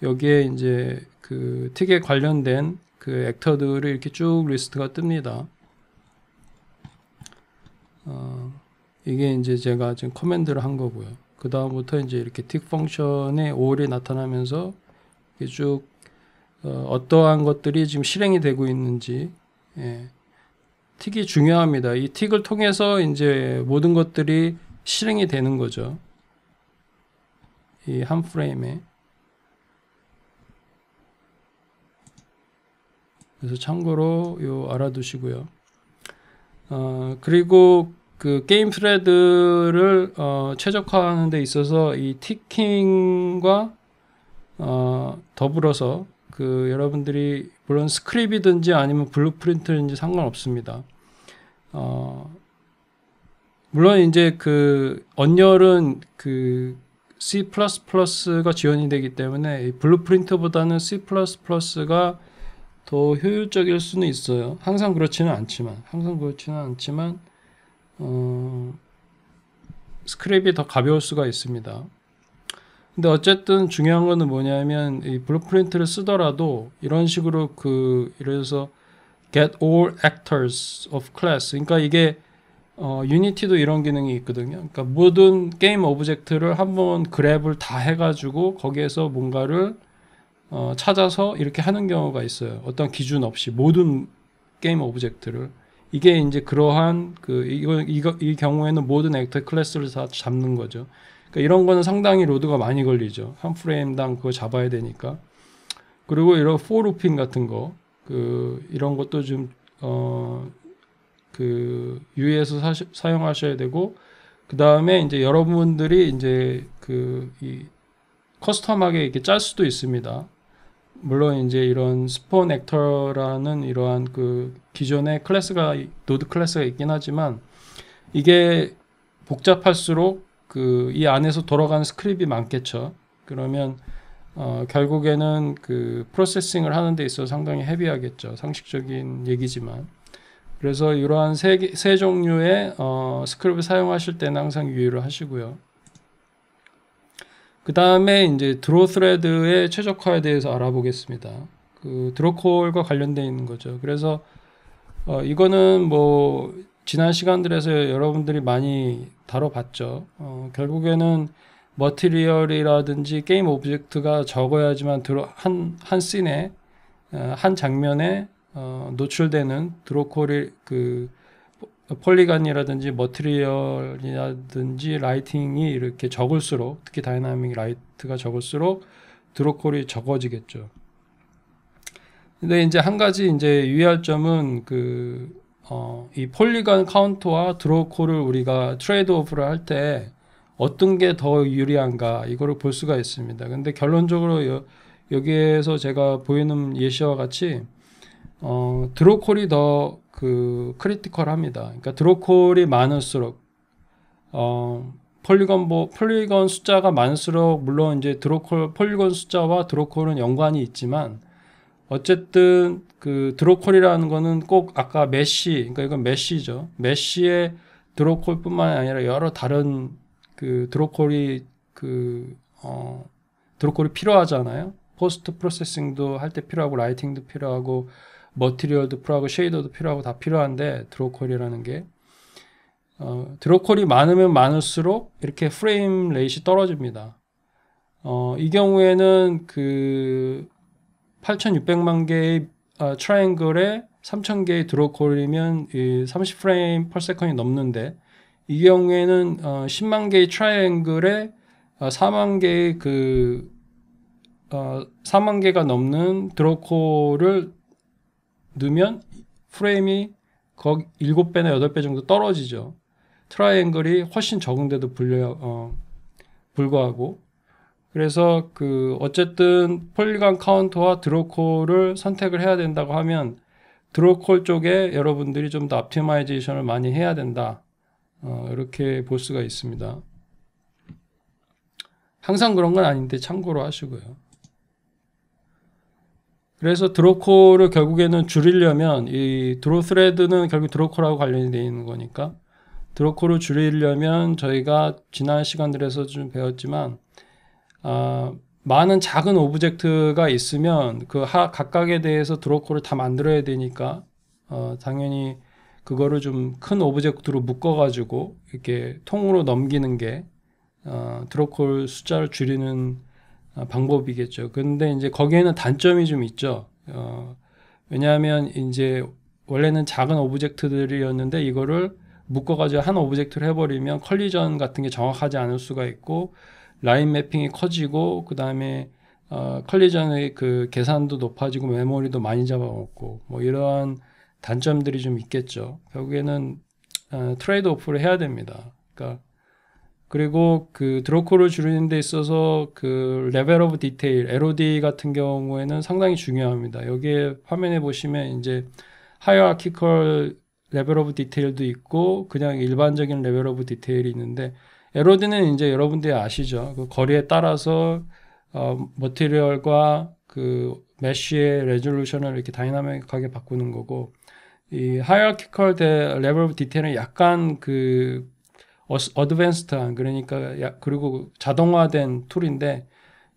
여기에 이제 그 틱에 관련된 그 액터들을 이렇게 쭉 리스트가 뜹니다. 어, 이게 이제 제가 지금 커맨드를 한 거고요. 그 다음부터 이제 이렇게 틱 펑션의 오일이 나타나면서 쭉 어, 떠한 것들이 지금 실행이 되고 있는지 예. 틱이 중요합니다. 이 틱을 통해서 이제 모든 것들이 실행이 되는 거죠. 이 한 프레임에. 그래서 참고로 요 알아두시고요. 어, 그리고 그 게임 스레드를 어, 최적화하는 데 있어서 이 티킹과 어, 더불어서 그 여러분들이 물론 스크립이든지 아니면 블루프린트든지 상관없습니다. 어, 물론 이제 그 언열은 그 C++가 지원이 되기 때문에 블루프린트보다는 C++가 더 효율적일 수는 있어요. 항상 그렇지는 않지만, 항상 그렇지는 않지만, 어, 스크랩이 더 가벼울 수가 있습니다. 근데 어쨌든 중요한 거는 뭐냐면 이 블루프린트를 쓰더라도 이런 식으로 그 예를 들어서 get all actors of class 그러니까 이게 어, 유니티도 이런 기능이 있거든요. 그러니까 모든 게임 오브젝트를 한 번 그랩을 다 해가지고 거기에서 뭔가를 어, 찾아서 이렇게 하는 경우가 있어요. 어떤 기준 없이 모든 게임 오브젝트를 이게 이제 그러한 그 이거 이거 이 경우에는 모든 액터 클래스를 다 잡는 거죠. 그러니까 이런 거는 상당히 로드가 많이 걸리죠. 한 프레임당 그거 잡아야 되니까. 그리고 이런 포루핑 같은 거, 그, 이런 것도 좀, 어, 그, 유의해서 사시, 사용하셔야 되고, 그 다음에 이제 여러분들이 이제 그, 이, 커스텀하게 이렇게 짤 수도 있습니다. 물론 이제 이런 스폰 액터라는 이러한 그 기존의 클래스가 노드 클래스가 있긴 하지만 이게 복잡할수록 그이 안에서 돌아가는 스크립이 많겠죠. 그러면 어, 결국에는 그 프로세싱을 하는 데 있어서 상당히 헤비하겠죠. 상식적인 얘기지만. 그래서 이러한 세, 세 종류의 어, 스크립을 사용하실 때는 항상 유의를 하시고요. 그 다음에 이제 드로 스레드의 최적화에 대해서 알아보겠습니다. 그 드로콜과 관련되 거죠. 그래서 어, 이거는 뭐 지난 시간들에서 여러분들이 많이 다뤄봤죠. 어, 결국에는 머티리얼이라든지 게임 오브젝트가 적어야지만 들어 한한 씬에 어, 한 장면에 어, 노출되는 드로콜이 그 폴리건이라든지 머티리얼이라든지 라이팅이 이렇게 적을수록 특히 다이나믹 라이트가 적을수록 드로콜이 적어지겠죠. 근데 이제 한 가지 이제 유의할 점은 그 어, 이 폴리건 카운터와 드로우콜을 우리가 트레이드 오프를 할 때 어떤 게 더 유리한가 이거를 볼 수가 있습니다. 근데 결론적으로 여, 여기에서 제가 보이는 예시와 같이 어, 드로콜이 더 그 크리티컬합니다. 그러니까 드로콜이 많을수록 어, 폴리건 보, 뭐, 폴리건 숫자가 많을수록 물론 이제 드로콜 폴리건 숫자와 드로콜은 연관이 있지만 어쨌든 그 드로콜이라는 거는 꼭 아까 메시 그러니까 이건 메시죠. 메시의 드로콜뿐만 아니라 여러 다른 그 드로콜이 그 어 드로콜이 필요하잖아요. 포스트 프로세싱도 할 때 필요하고 라이팅도 필요하고 머티리얼도 필요하고 쉐이더도 필요하고 다 필요한데 드로콜이라는 게 어, 드로콜이 많으면 많을수록 이렇게 프레임 레이시 떨어집니다. 어, 이 경우에는 그 8,600만 개의 어, 트라이앵글에 3000개의 드롭 로 콜이면 30프레임 p 세컨이 넘는데 이 경우에는 어, 10만 개의 트라이앵글에 어, 4만 개의 그 어, 4만 개가 넘는 드롭 콜을 넣으면 프레임이 거기 7배나 8배 정도 떨어지죠. 트라이앵글이 훨씬 적은데도 불려, 어, 불구하고 그래서 그 어쨌든 폴리간 카운터와 드로콜을 선택을 해야 된다고 하면 드로콜 쪽에 여러분들이 좀 더 옵티마이제이션을 많이 해야 된다. 어, 이렇게 볼 수가 있습니다. 항상 그런 건 아닌데 참고로 하시고요. 그래서 드로콜을 결국에는 줄이려면 이 드로 스레드는 결국 드로콜하고 관련이 되어 있는 거니까 드로콜을 줄이려면 저희가 지난 시간들에서 좀 배웠지만 아, 많은 작은 오브젝트가 있으면 그 하, 각각에 대해서 드로커를 다 만들어야 되니까 어, 당연히 그거를 좀 큰 오브젝트로 묶어가지고 이렇게 통으로 넘기는 게 어, 드로콜 숫자를 줄이는 어, 방법이겠죠. 근데 이제 거기에는 단점이 좀 있죠. 어, 왜냐하면 이제 원래는 작은 오브젝트들이었는데 이거를 묶어가지고 한 오브젝트를 해버리면 컬리전 같은 게 정확하지 않을 수가 있고 라인 매핑이 커지고 그 다음에 어, 컬리전의 그 계산도 높아지고 메모리도 많이 잡아먹고 뭐 이러한 단점들이 좀 있겠죠. 결국에는 어, 트레이드 오프를 해야 됩니다. 그러니까 그리고 그드로커를 줄이는 데 있어서 그 레벨 오브 디테일 LOD 같은 경우에는 상당히 중요합니다. 여기에 화면에 보시면 이제 하이어아키컬 레벨 오브 디테일도 있고 그냥 일반적인 레벨 오브 디테일이 있는데 에로드는 이제 여러분들이 아시죠. 그 거리에 따라서 어, 머티리얼과 그 메쉬의 레졸루션을 이렇게 다이나믹하게 바꾸는 거고 이 하이어키컬 레벨 브 디테일은 약간 그 어드밴스트한 그러니까 야, 그리고 자동화된 툴인데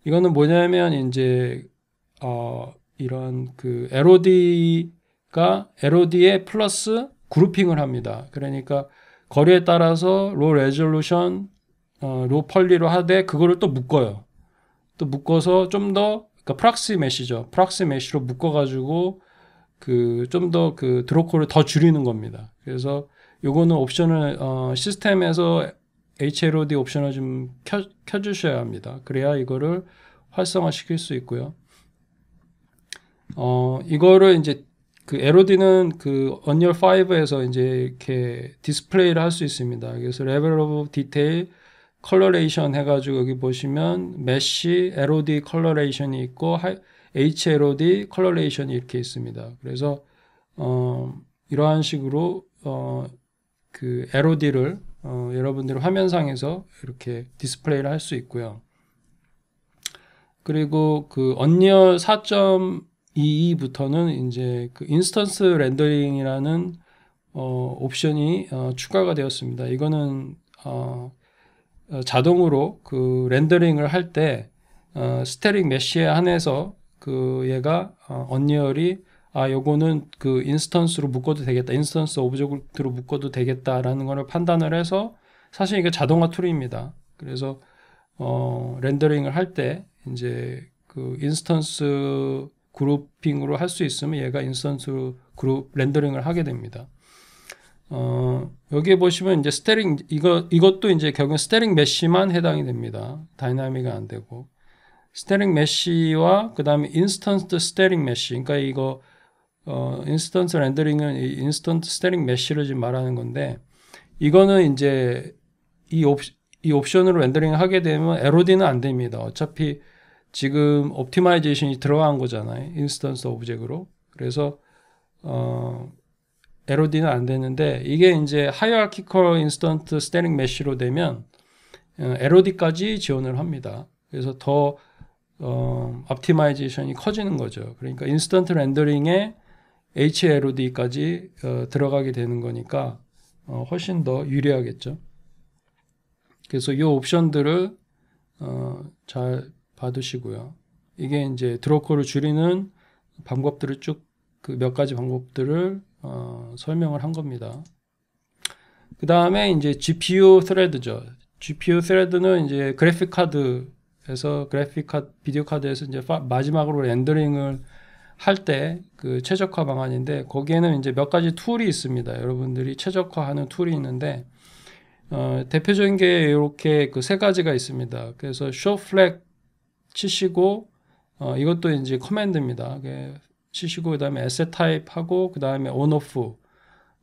이거는 뭐냐면 이제 어 이런 그에로디가에로디에 플러스 그룹핑을 합니다. 그러니까 거리에 따라서 로 레졸루션, 어, 로 펄리로 하되 그거를 또 묶어요. 또 묶어서 좀더 그러니까 프락시 메시죠. 프락시 메시로 묶어가지고 그 좀 더 그 드로커를더 줄이는 겁니다. 그래서 요거는 옵션을 어, 시스템에서 HLOD 옵션을 좀 켜, 켜주셔야 합니다. 그래야 이거를 활성화 시킬 수 있고요. 어, 이거를 이제 그 l o d 는그 언리얼 5에서 이제 이렇게 디스플레이를 할 수 있습니다. 그래서 레벨 오브 디테일 컬러레이션 해가지고 여기 보시면 메쉬 LOD 컬러레이션이 있고 HLOD 컬러레이션이 이렇게 있습니다. 그래서 어, 이러한 식으로 어, 그 LOD를 어, 여러분들 화면상에서 이렇게 디스플레이를 할 수 있고요. 그리고 그 언리얼 4. 2부터는 이제 그 인스턴스 렌더링이라는 어, 옵션이 어, 추가가 되었습니다. 이거는 어, 어 자동으로 그 렌더링을 할때 어, 스테릭 메쉬에 한해서 그 얘가 어, 언리얼이 아 요거는 그 인스턴스로 묶어도 되겠다 인스턴스 오브젝트로 묶어도 되겠다라는 거를 판단을 해서 사실 이게 자동화 툴입니다 그래서 렌더링을 할 때 이제 그 인스턴스 그룹핑으로 할 수 있으면 얘가 인스턴스 그룹 렌더링을 하게 됩니다. 어, 여기에 보시면 이제 스테링 이거 이것도 이제 결국 스테링 메시만 해당이 됩니다. 다이나믹이 안 되고 스테링 메시와 그다음에 인스턴스 스테링 메시. 그러니까 이거 어, 인스턴스 렌더링은 이 인스턴트 스테링 메쉬를 지금 말하는 건데 이거는 이제 이, 옵, 이 옵션으로 렌더링 하게 되면 LOD는 안 됩니다. 어차피 지금 옵티마이제이션이 들어간 거잖아요. 인스턴스 오브젝트로 그래서 어 LOD는 안 되는데 이게 이제 하이어키컬 인스턴트 스테링 메쉬로 되면 LOD까지 어, 지원을 합니다. 그래서 더 어, 옵티마이제이션이 커지는 거죠. 그러니까 인스턴트 렌더링에 HLOD까지 어, 들어가게 되는 거니까 어, 훨씬 더 유리하겠죠. 그래서 이 옵션들을 어, 잘 받으시고요 이게 이제 드로커를 줄이는 방법들을 쭉 그 몇 가지 방법들을 어, 설명을 한 겁니다. 그 다음에 이제 GPU 스레드죠. GPU 스레드는 이제 그래픽 카드에서 그래픽 카드, 비디오 카드에서 이제 파, 마지막으로 렌더링을 할 때 그 최적화 방안인데 거기에는 이제 몇 가지 툴이 있습니다. 여러분들이 최적화하는 툴이 있는데 어, 대표적인 게 이렇게 그 세 가지가 있습니다. 그래서 쇼 플렉 치시고 어, 이것도 이제 커맨드입니다. 그 치시고 그다음에 에셋 타입하고 그다음에 온오프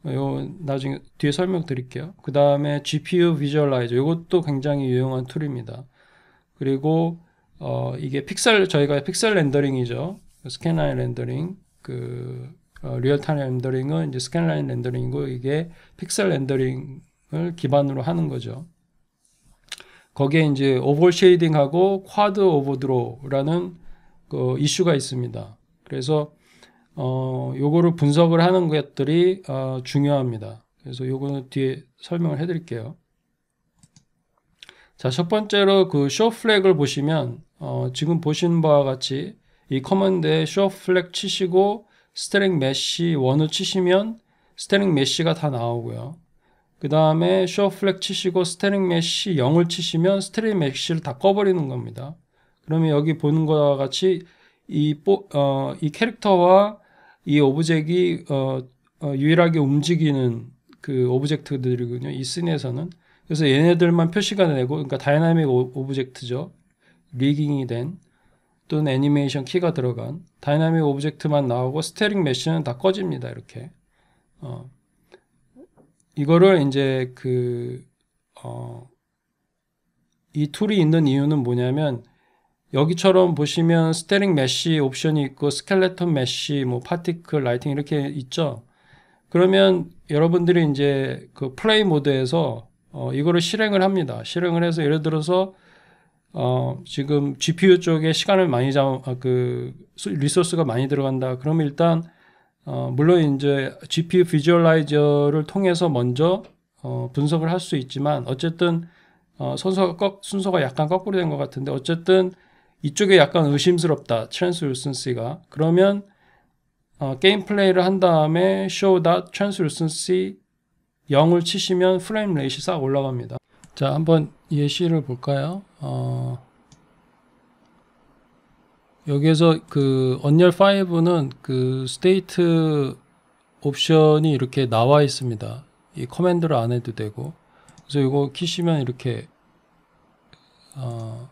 요 나중에 뒤에 설명 드릴게요. 그다음에 GPU 비주얼라이저 이것도 굉장히 유용한 툴입니다. 그리고 어, 이게 픽셀 저희가 픽셀 렌더링이죠. 스캔라인 그 렌더링 그 어, 리얼타임 렌더링은 이제 스캔라인 렌더링이고 이게 픽셀 렌더링을 기반으로 하는 거죠. 거기에 이제 오볼 쉐이딩하고 쿼드 오버드로라는 그 이슈가 있습니다. 그래서 어 요거를 분석을 하는 것들이 어, 중요합니다. 그래서 요거는 뒤에 설명을 해드릴게요. 자, 첫 번째로 그 쇼 플랙을 보시면 어, 지금 보신 바와 같이 이 커먼드에 쇼 플랙 치시고 스트링 메시 원을 치시면 스트링 메시가 다 나오고요. 그 다음에 쇼 플렉 치시고 스테링 메시 0을 치시면 스테링 메시를 다 꺼버리는 겁니다. 그러면 여기 보는 것과 같이 이, 어, 이 캐릭터와 이 오브젝이 어, 어, 유일하게 움직이는 그 오브젝트들이군요. 이 씬에서는. 그래서 얘네들만 표시가 되고, 그러니까 다이나믹 오, 브젝트죠 리깅이 된 또는 애니메이션 키가 들어간 다이나믹 오브젝트만 나오고 스테링 메시는 다 꺼집니다. 이렇게. 어. 이거를 이제 그, 어, 이 툴이 있는 이유는 뭐냐면, 여기처럼 보시면 스테링 메쉬 옵션이 있고 스켈레톤 메쉬 뭐 파티클 라이팅 이렇게 있죠. 그러면 여러분들이 이제 그 플레이 모드에서 어 이거를 실행을 합니다. 실행을 해서 예를 들어서 어 지금 GPU 쪽에 시간을 많이 잡그 아, 리소스가 많이 들어간다. 그러면 일단 어, 물론 이제 GPU 비주얼라이저를 통해서 먼저 어, 분석을 할 수 있지만 어쨌든 어, 순서, 거, 순서가 약간 거꾸로 된 것 같은데 어쨌든 이쪽에 약간 의심스럽다 트랜스 윌슨 씨가 그러면 어, 게임 플레이를 한 다음에 show that 트랜스 윌슨 씨 0을 치시면 프레임 레이시 싹 올라갑니다 자 한번 예시를 볼까요 어... 여기에서 그 언열 5는 그 스테이트 옵션이 이렇게 나와 있습니다. 이 커맨드를 안 해도 되고 그래서 이거 키시면 이렇게 어,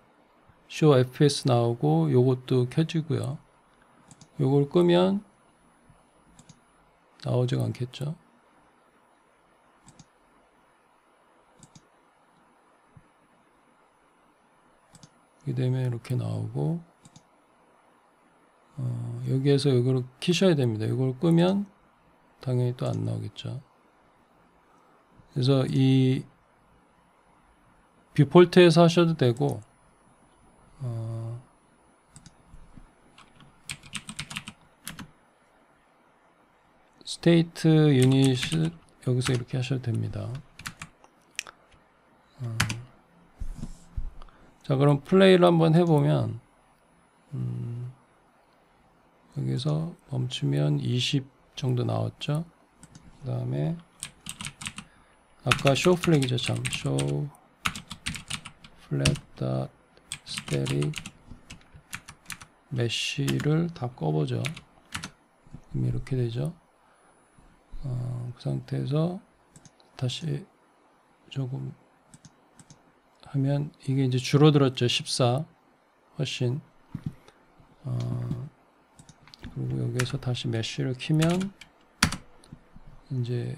show fps 나오고 요것도 켜지고요. 요걸 끄면 나오지 않겠죠. 이 되면 이렇게 나오고 어, 여기에서 이걸 키셔야 됩니다. 이걸 끄면 당연히 또 안 나오겠죠. 그래서 이 비폴트에서 하셔도 되고 어, 스테이트 유닛 여기서 이렇게 하셔도 됩니다. 어, 자 그럼 플레이를 한번 해보면 음, 여기서 멈추면 20 정도 나왔죠 그 다음에 아까 show 플래이죠참 show flat dot static 메쉬를 다 꺼보죠 이렇게 되죠 어, 그 상태에서 다시 조금 하면 이게 이제 줄어들었죠 14 훨씬 어, 그리고 여기에서 다시 메쉬를 키면 이제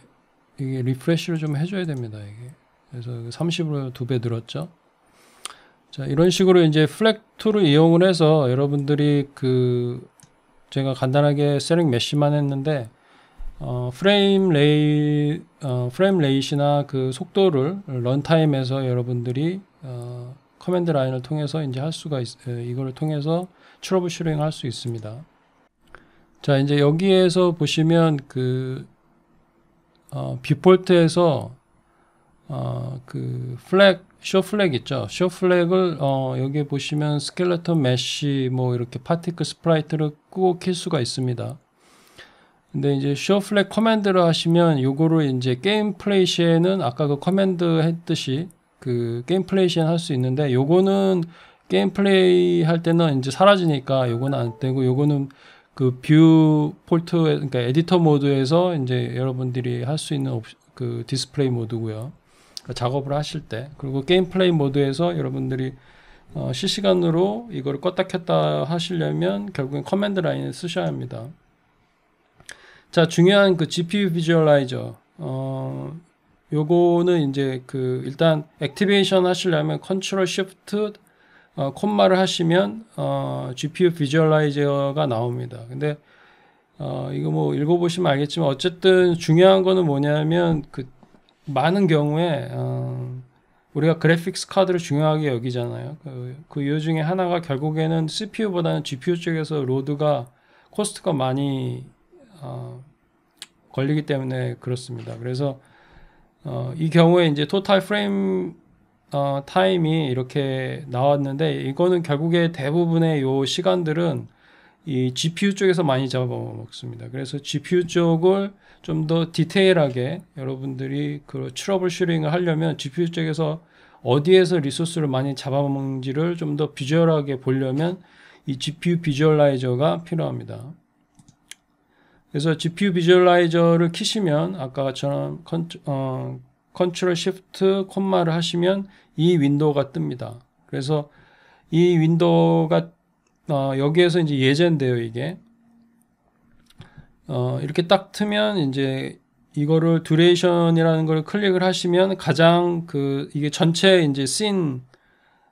이게 리프레쉬를 좀 해줘야 됩니다. 이게 그래서 30으로 두 배 늘었죠. 자 이런 식으로 이제 플렉 툴을 이용을 해서 여러분들이 그 제가 간단하게 세링 메쉬만 했는데 어, 프레임 레이 어, 프레임 레이시나 그 속도를 런타임에서 여러분들이 어, 커맨드 라인을 통해서 이제 할 수가 있, 어, 이거를 통해서 트러블 슈링 할수 있습니다. 자, 이제 여기에서 보시면 그 어, 비폴트에서 어, 그플랙쇼플랙 있죠. 쇼플랙을 어, 여기 보시면 스켈레톤 메쉬 뭐 이렇게 파티클 스프라이트를 끄고 킬 수가 있습니다. 근데 이제 쇼플랙 커맨드를 하시면 요거를 이제 게임 플레이 시에는 아까 그 커맨드 했듯이 그 게임 플레이 시에는 할 수 있는데 요거는 게임 플레이 할 때는 이제 사라지니까 요거는 안 되고 요거는 그뷰 폴트 그러니까 에디터 모드에서 이제 여러분들이 할 수 있는 그 디스플레이 모드고요. 그러니까 작업을 하실 때 그리고 게임 플레이 모드에서 여러분들이 어, 실시간으로 이걸 껐다 켰다 하시려면 결국엔 커맨드 라인을 쓰셔야 합니다. 자, 중요한 그 GPU 비주얼라이저. 어, 요거는 이제 그 일단 액티베이션 하시려면 컨트롤 쉬프트 어, 콤마를 하시면 어, GPU 비주얼라이저가 나옵니다. 근데 어, 이거 뭐 읽어보시면 알겠지만 어쨌든 중요한 거는 뭐냐면 그 많은 경우에 어, 우리가 그래픽스 카드를 중요하게 여기잖아요. 그, 그 이유 중에 하나가 결국에는 CPU보다는 GPU 쪽에서 로드가 코스트가 많이 어, 걸리기 때문에 그렇습니다. 그래서 어, 이 경우에 이제 토탈 프레임 어, 타임이 이렇게 나왔는데 이거는 결국에 대부분의 요 시간들은 이 GPU 쪽에서 많이 잡아먹습니다. 그래서 GPU 쪽을 좀 더 디테일하게 여러분들이 그 트러블 슈링을 하려면 GPU 쪽에서 어디에서 리소스를 많이 잡아먹는지를 좀 더 비주얼하게 보려면 이 GPU 비주얼라이저가 필요합니다. 그래서 GPU 비주얼라이저를 키시면 아까처럼 컨트, 어, 컨트롤 쉬프트 콤마를 하시면 이 윈도우가 뜹니다. 그래서 이 윈도우가 어, 여기에서 이제 예제인데요, 이게. 어, 이렇게 딱 트면 이제 이거를 듀레이션이라는 걸 클릭을 하시면 가장 그 이게 전체 이제 씬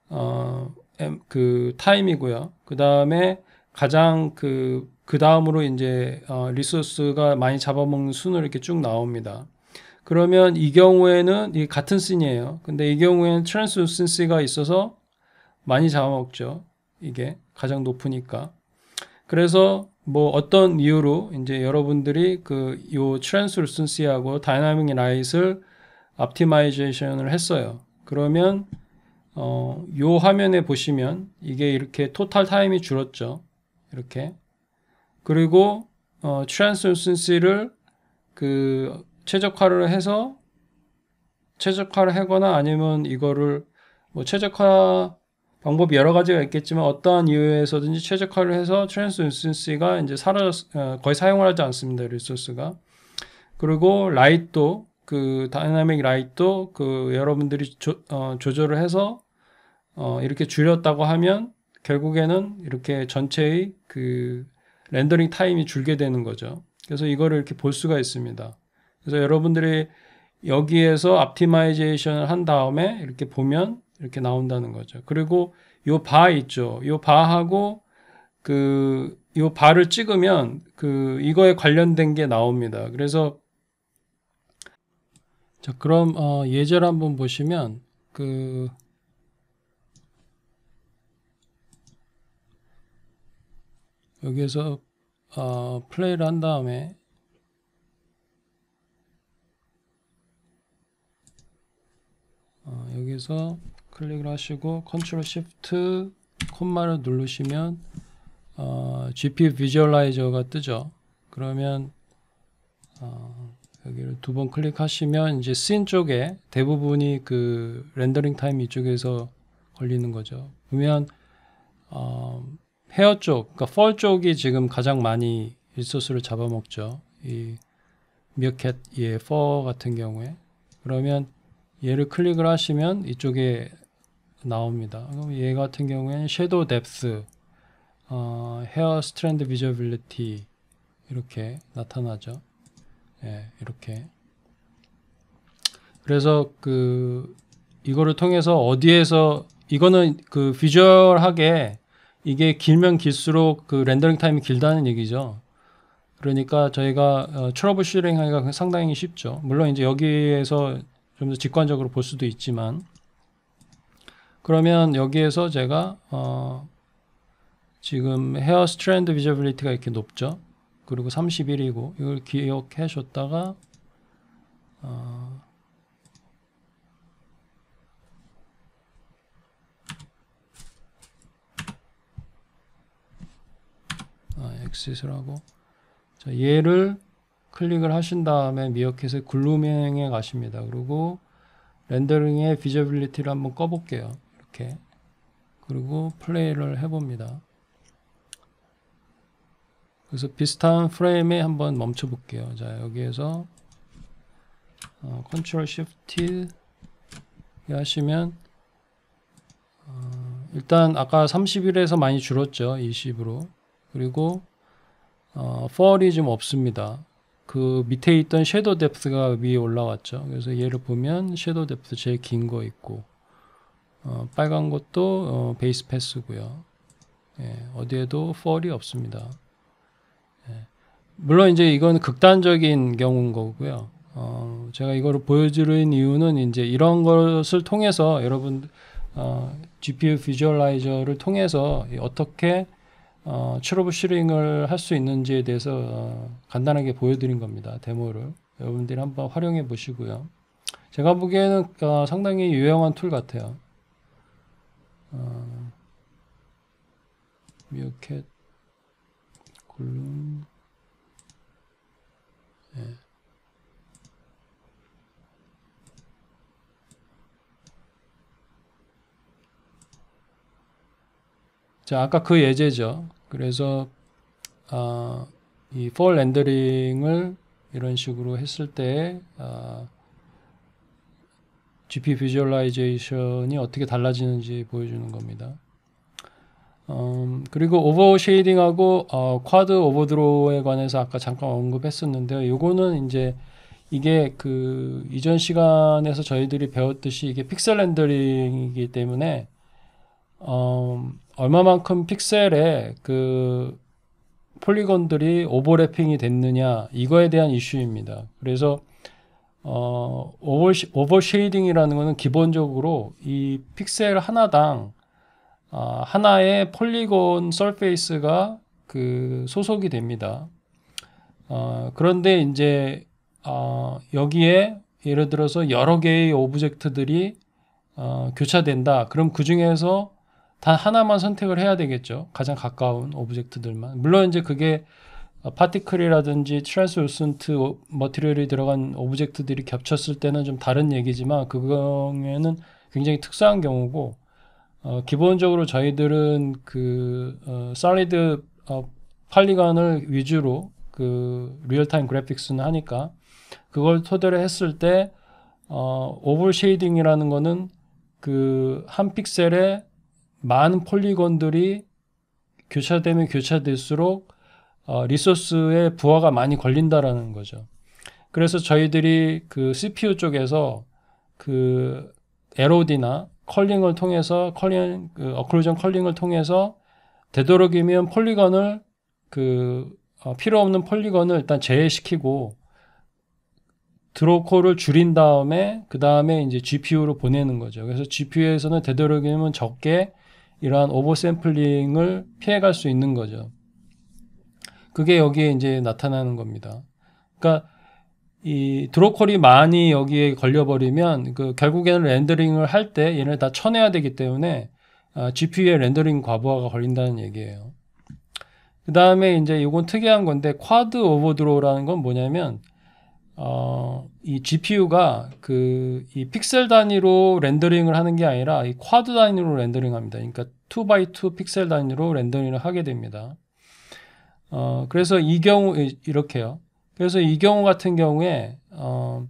어, 그 타임이고요. 그다음에 가장 그, 그 다음으로 이제, 어, 리소스가 많이 잡아먹는 순으로 이렇게 쭉 나옵니다. 그러면 이 경우에는 같은 씬이에요. 근데 이 경우에는 트랜스루센시가 있어서 많이 잡아먹죠. 이게 가장 높으니까. 그래서 뭐 어떤 이유로 이제 여러분들이 그 요 트랜스루센시하고 다이나믹 라이트를 옵티마이제이션을 했어요. 그러면 어, 요 화면에 보시면 이게 이렇게 토탈 타임이 줄었죠. 이렇게. 그리고 어, 트랜스루센시를 그 최적화를 해서 최적화를 하거나 아니면 이거를 뭐 최적화 방법이 여러 가지가 있겠지만 어떠한 이유에서든지 최적화를 해서 트랜스 인스턴스가 이제 사라졌 어, 거의 사용을 하지 않습니다 리소스가 그리고 라이트도 그 다이나믹 라이트도 그 여러분들이 조, 어, 조절을 해서 어, 이렇게 줄였다고 하면 결국에는 이렇게 전체의 그 렌더링 타임이 줄게 되는 거죠. 그래서 이거를 이렇게 볼 수가 있습니다. 그래서 여러분들이 여기에서 옵티마이제이션을 한 다음에 이렇게 보면 이렇게 나온다는 거죠. 그리고 요 바 있죠. 요 바하고 그 요 바를 찍으면 그 이거에 관련된 게 나옵니다. 그래서 자 그럼 어예제 한번 보시면 그 여기에서 어 플레이를 한 다음에 어, 여기서 클릭을 하시고 컨트롤 시프트 콤마를 누르시면 어, GPU 비주얼라이저가 뜨죠. 그러면 어, 여기를 두 번 클릭하시면 이제 씬 쪽에 대부분이 그 렌더링 타임 이쪽에서 걸리는 거죠. 보면 어, 헤어 쪽, 그러니까 펄 쪽이 지금 가장 많이 리소스를 잡아먹죠. 이미어캣 예, 퍼 같은 경우에 그러면 얘를 클릭을 하시면 이쪽에 나옵니다. 그럼 얘 같은 경우에는 섀도우 뎁스, 어, 헤어 스트랜드 비저빌리티 이렇게 나타나죠. 예, 이렇게. 그래서 그 이거를 통해서 어디에서 이거는 그 비주얼하게 이게 길면 길수록 그 렌더링 타임이 길다는 얘기죠. 그러니까 저희가 어, 트러블 슈링 하기가 상당히 쉽죠. 물론 이제 여기에서 좀더 직관적으로 볼 수도 있지만 그러면 여기에서 제가 어 지금 헤어 스트랜드 비저빌리티가 이렇게 높죠 그리고 31이고 이걸 기억해 줬다가 어 엑시스라고 아, 자, 얘를 클릭을 하신 다음에 미어캣의 글루밍에 가십니다. 그리고 렌더링의 비저빌리티를 한번 꺼볼게요. 이렇게. 그리고 플레이를 해봅니다. 그래서 비슷한 프레임에 한번 멈춰 볼게요. 자, 여기에서 어, 컨트롤 쉬프트 하시면 어, 일단 아까 31에서 많이 줄었죠. 20으로. 그리고 어, 4이 좀 없습니다. 그 밑에 있던 섀도우 뎁스가 위에 올라왔죠. 그래서 얘를 보면 섀도우 뎁스 제일 긴 거 있고 어, 빨간 것도 어, 베이스 패스고요. 예, 어디에도 펄이 없습니다. 예, 물론 이제 이건 극단적인 경우인 거고요. 어, 제가 이거를 보여드린 이유는 이제 이런 것을 통해서 여러분 어, GPU 비주얼라이저를 통해서 어떻게 어, 칠오브 시링을 할 수 있는지에 대해서 어, 간단하게 보여드린 겁니다. 데모를 여러분들이 한번 활용해 보시고요. 제가 보기에는 어, 상당히 유용한 툴 같아요. 어, 미캣 골룸 예. 자 아까 그 예제죠. 그래서 어, 이 for 렌더링을 이런 식으로 했을 때 어, GP 비주얼라이제이션이 어떻게 달라지는지 보여주는 겁니다. 음, 그리고 오버 쉐이딩하고 어, 쿼드 오버드로에 관해서 아까 잠깐 언급했었는데요. 요거는 이제 이게 그 이전 시간에서 저희들이 배웠듯이 이게 픽셀 렌더링이기 때문에 음, 얼마만큼 픽셀에 그폴리곤들이 오버래핑이 됐느냐 이거에 대한 이슈입니다. 그래서 어, 오버, 오버쉐이딩이라는 것은 기본적으로 이 픽셀 하나당 어, 하나의 폴리곤 서페이스가 그 소속이 됩니다. 어, 그런데 이제 어, 여기에 예를 들어서 여러 개의 오브젝트들이 어, 교차된다. 그럼 그 중에서 단 하나만 선택을 해야 되겠죠. 가장 가까운 오브젝트들만. 물론 이제 그게 어, 파티클이라든지 트랜스루센트 머티리얼이 들어간 오브젝트들이 겹쳤을 때는 좀 다른 얘기지만 그경우에는 굉장히 특수한 경우고 어, 기본적으로 저희들은 그 어, 솔리드 어, 팔리건을 위주로 그 리얼타임 그래픽스는 하니까 그걸 토대로 했을 때 어, 오블 쉐이딩이라는 거는 그한 픽셀에 많은 폴리건들이 교차되면 교차될수록 어, 리소스에 부하가 많이 걸린다라는 거죠. 그래서 저희들이 그 CPU 쪽에서 그 LOD나 컬링을 통해서 컬링 그 어클루전 컬링을 통해서 되도록이면 폴리건을 그 어, 필요 없는 폴리건을 일단 제외시키고 드로코를 줄인 다음에 그 다음에 이제 GPU로 보내는 거죠. 그래서 GPU에서는 되도록이면 적게 이러한 오버샘플링을 피해갈 수 있는 거죠. 그게 여기에 이제 나타나는 겁니다. 그러니까 이 드로컬이 많이 여기에 걸려버리면 그 결국에는 렌더링을 할 때 얘네를 다 쳐내야 되기 때문에 아, GPU의 렌더링 과부하가 걸린다는 얘기예요. 그 다음에 이제 이건 특이한 건데 쿼드 오버드로우라는 건 뭐냐면 어, 이 GPU가 그 이 픽셀 단위로 렌더링을 하는 게 아니라 이 쿼드 단위로 렌더링합니다. 그러니까 2x2 픽셀 단위로 렌더링을 하게 됩니다. 어, 그래서 이 경우 이렇게요. 그래서 이 경우 같은 경우에 어,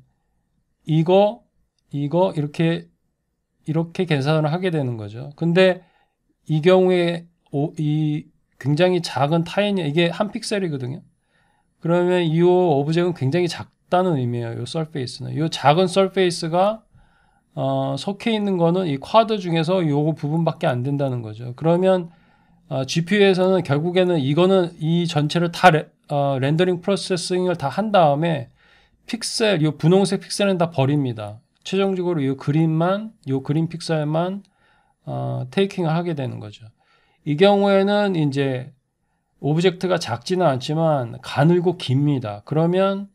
이거 이거 이렇게 이렇게 계산을 하게 되는 거죠. 근데 이 경우에 오, 이 굉장히 작은 타인이 이게 한 픽셀이거든요. 그러면 이오브젝트는 굉장히 작 다는 의미예요. 요 서페이스는 요 작은 서페이스가 어, 속해 있는 거는 이 쿼드 중에서 요 부분밖에 안 된다는 거죠. 그러면 어, GPU에서는 결국에는 이거는 이 전체를 다 레, 어, 렌더링 프로세싱을 다 한 다음에 픽셀, 요 분홍색 픽셀은 다 버립니다. 최종적으로 요 그림만, 요 그림 픽셀만 어, 테이킹을 하게 되는 거죠. 이 경우에는 이제 오브젝트가 작지는 않지만 가늘고 깁니다. 그러면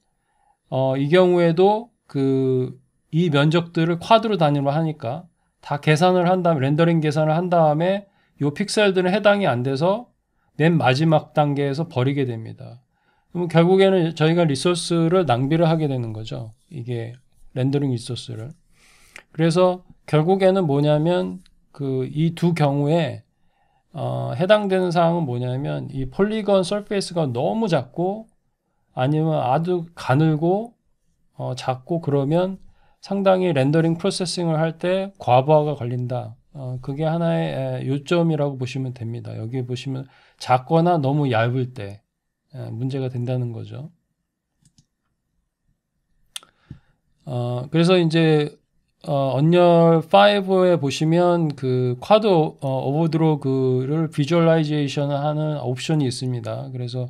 어, 이 경우에도 그 이 면적들을 쿼드로 단위로 하니까 다 계산을 한 다음에 렌더링 계산을 한 다음에 요 픽셀들은 해당이 안 돼서 맨 마지막 단계에서 버리게 됩니다. 그럼 결국에는 저희가 리소스를 낭비를 하게 되는 거죠. 이게 렌더링 리소스를. 그래서 결국에는 뭐냐면 그 이 두 경우에 어, 해당되는 사항은 뭐냐면 이 폴리건 서페이스가 너무 작고 아니면 아주 가늘고 어, 작고 그러면 상당히 렌더링 프로세싱을 할 때 과부하가 걸린다. 어, 그게 하나의 요점이라고 보시면 됩니다. 여기 보시면 작거나 너무 얇을 때 에, 문제가 된다는 거죠. 어, 그래서 이제 어, 언열 5에 보시면 그 쿼드 어, 오버드로 그를 비주얼라이제이션 하는 옵션이 있습니다. 그래서